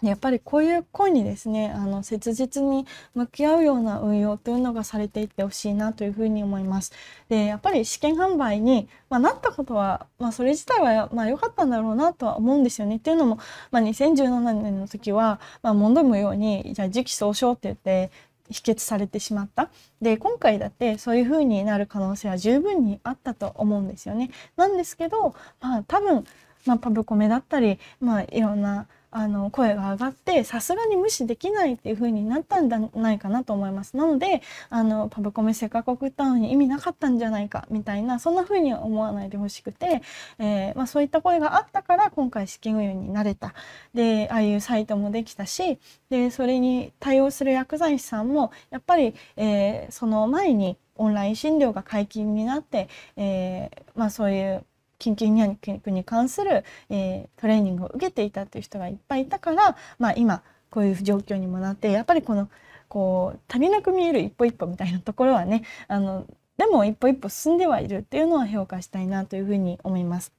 Speaker 1: やっぱりこういう声にですねあの切実に向き合うような運用というのがされていってほしいなというふうに思います。でやっぱり試験販売に、まあ、なったことは、まあ、それ自体はまあ良かったんだろうなとは思うんですよね。っていうのも、まあ、2017年の時は、まあ、問題無用にじゃあ時期尚早って言って否決されてしまったで今回だってそういう風になる可能性は十分にあったと思うんですよね。なんですけど、まあ、多分まあ、パブコメだったり、まあ、いろんなあの声が上がってさすがに無視できないっていう風になったんじゃないかなと思いますなのであのパブコメせっかく送ったのに意味なかったんじゃないかみたいなそんな風には思わないでほしくて、えー、まあ、そういった声があったから今回資金運用になれたでああいうサイトもできたしでそれに対応する薬剤師さんもやっぱり、えー、その前にオンライン診療が解禁になって、えー、まあ、そういう近畿ニャンクに関する、えー、トレーニングを受けていたという人がいっぱいいたから、まあ、今こういう状況にもなってやっぱりこのこう足りなく見える一歩一歩みたいなところはねあのでも一歩一歩進んではいるっていうのは評価したいなというふうに思います。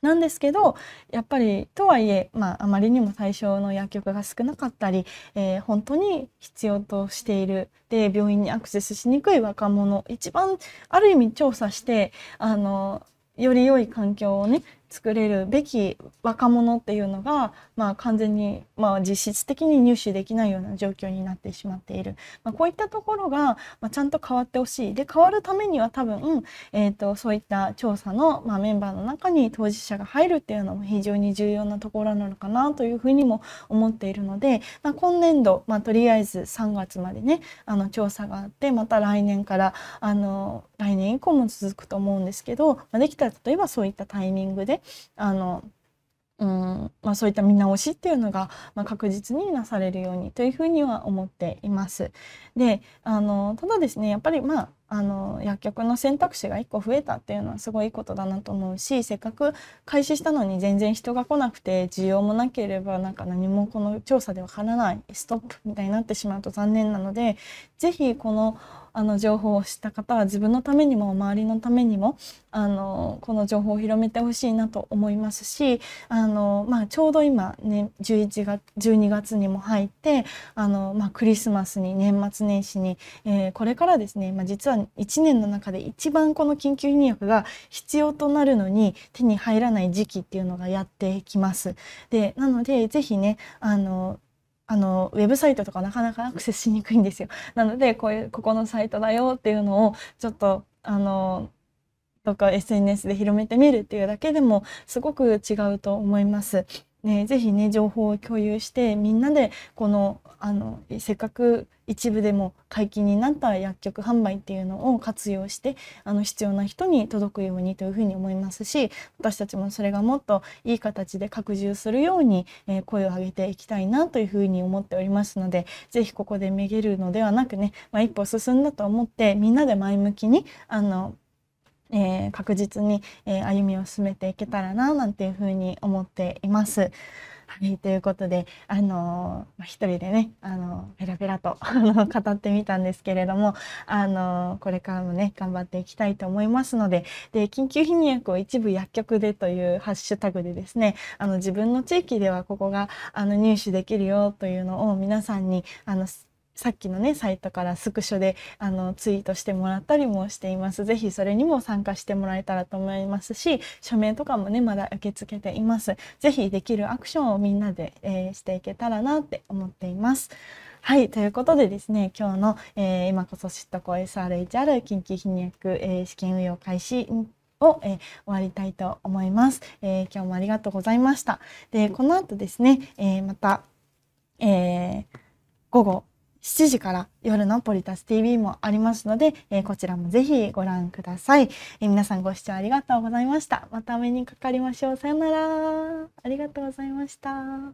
Speaker 1: なんですけどやっぱりとはいえ、まあ、あまりにも対象の薬局が少なかったり、えー、本当に必要としているで病院にアクセスしにくい若者一番ある意味調査してあのより良い環境をね作れるべき若者っていうのが、まあ、完全に、まあ、実質的に入手できないような状況になってしまっている、まあ、こういったところが、まあ、ちゃんと変わってほしいで変わるためには多分、えーと、そういった調査の、まあ、メンバーの中に当事者が入るっていうのも非常に重要なところなのかなというふうにも思っているので、まあ、今年度、まあ、とりあえず3月までねあの調査があってまた来年からあの来年以降も続くと思うんですけど、まあ、できたら例えばそういったタイミングであのうんまあ、そういった見直しっていうのが、まあ、確実になされるようにというふうには思っています。であのただですねやっぱりまああの薬局の選択肢が1個増えたっていうのはすごいいいことだなと思うしせっかく開始したのに全然人が来なくて需要もなければなんか何もこの調査でわからないストップみたいになってしまうと残念なので是非このあの情報を知った方は自分のためにも周りのためにもあのこの情報を広めてほしいなと思いますしあの、まあ、ちょうど今、ね、11月12月にも入ってあの、まあ、クリスマスに年末年始に、えー、これからですね、まあ、実は1年の中で一番この緊急入薬が必要となるのに手に入らない時期っていうのがやってきます。でなのでぜひねあのあのウェブサイトとかなかなかアクセスしにくいんですよ。なのでこういうここのサイトだよっていうのをちょっとあのとか SNS で広めてみるっていうだけでもすごく違うと思います。ね、ぜひね情報を共有してみんなでこのあのせっかく一部でも解禁になった薬局販売っていうのを活用してあの必要な人に届くようにというふうに思いますし私たちもそれがもっといい形で拡充するように、えー、声を上げていきたいなというふうに思っておりますので是非ここでめげるのではなくね、まあ、一歩進んだと思ってみんなで前向きにあのえー、確実に、えー、歩みを進めていけたらななんていうふうに思っています。はい、ということで、あのー、まあ、一人でね、あのー、ペラペラと 語ってみたんですけれども、あのー、これからもね、頑張っていきたいと思いますので、で、緊急避妊薬を一部薬局でというハッシュタグでですね、あの、自分の地域ではここが、あの、入手できるよというのを皆さんに、あの、さっきのねサイトからスクショであのツイートしてもらったりもしています。ぜひそれにも参加してもらえたらと思いますし署名とかもねまだ受け付けています。ぜひできるアクションをみんなで、えー、していけたらなって思っています。はい、ということでですね、今日の、えー、今こそ知っとこ SRHR 近畿頻薬、えー、試験運用開始を、えー、終わりたいと思います、え今日もありがとうございました。で、この後ですね、えまた、え午後7時から夜のポリタス TV もありますので、えー、こちらもぜひご覧ください、えー、皆さんご視聴ありがとうございました。またお目にかかりましょう。さよなら。ありがとうございました。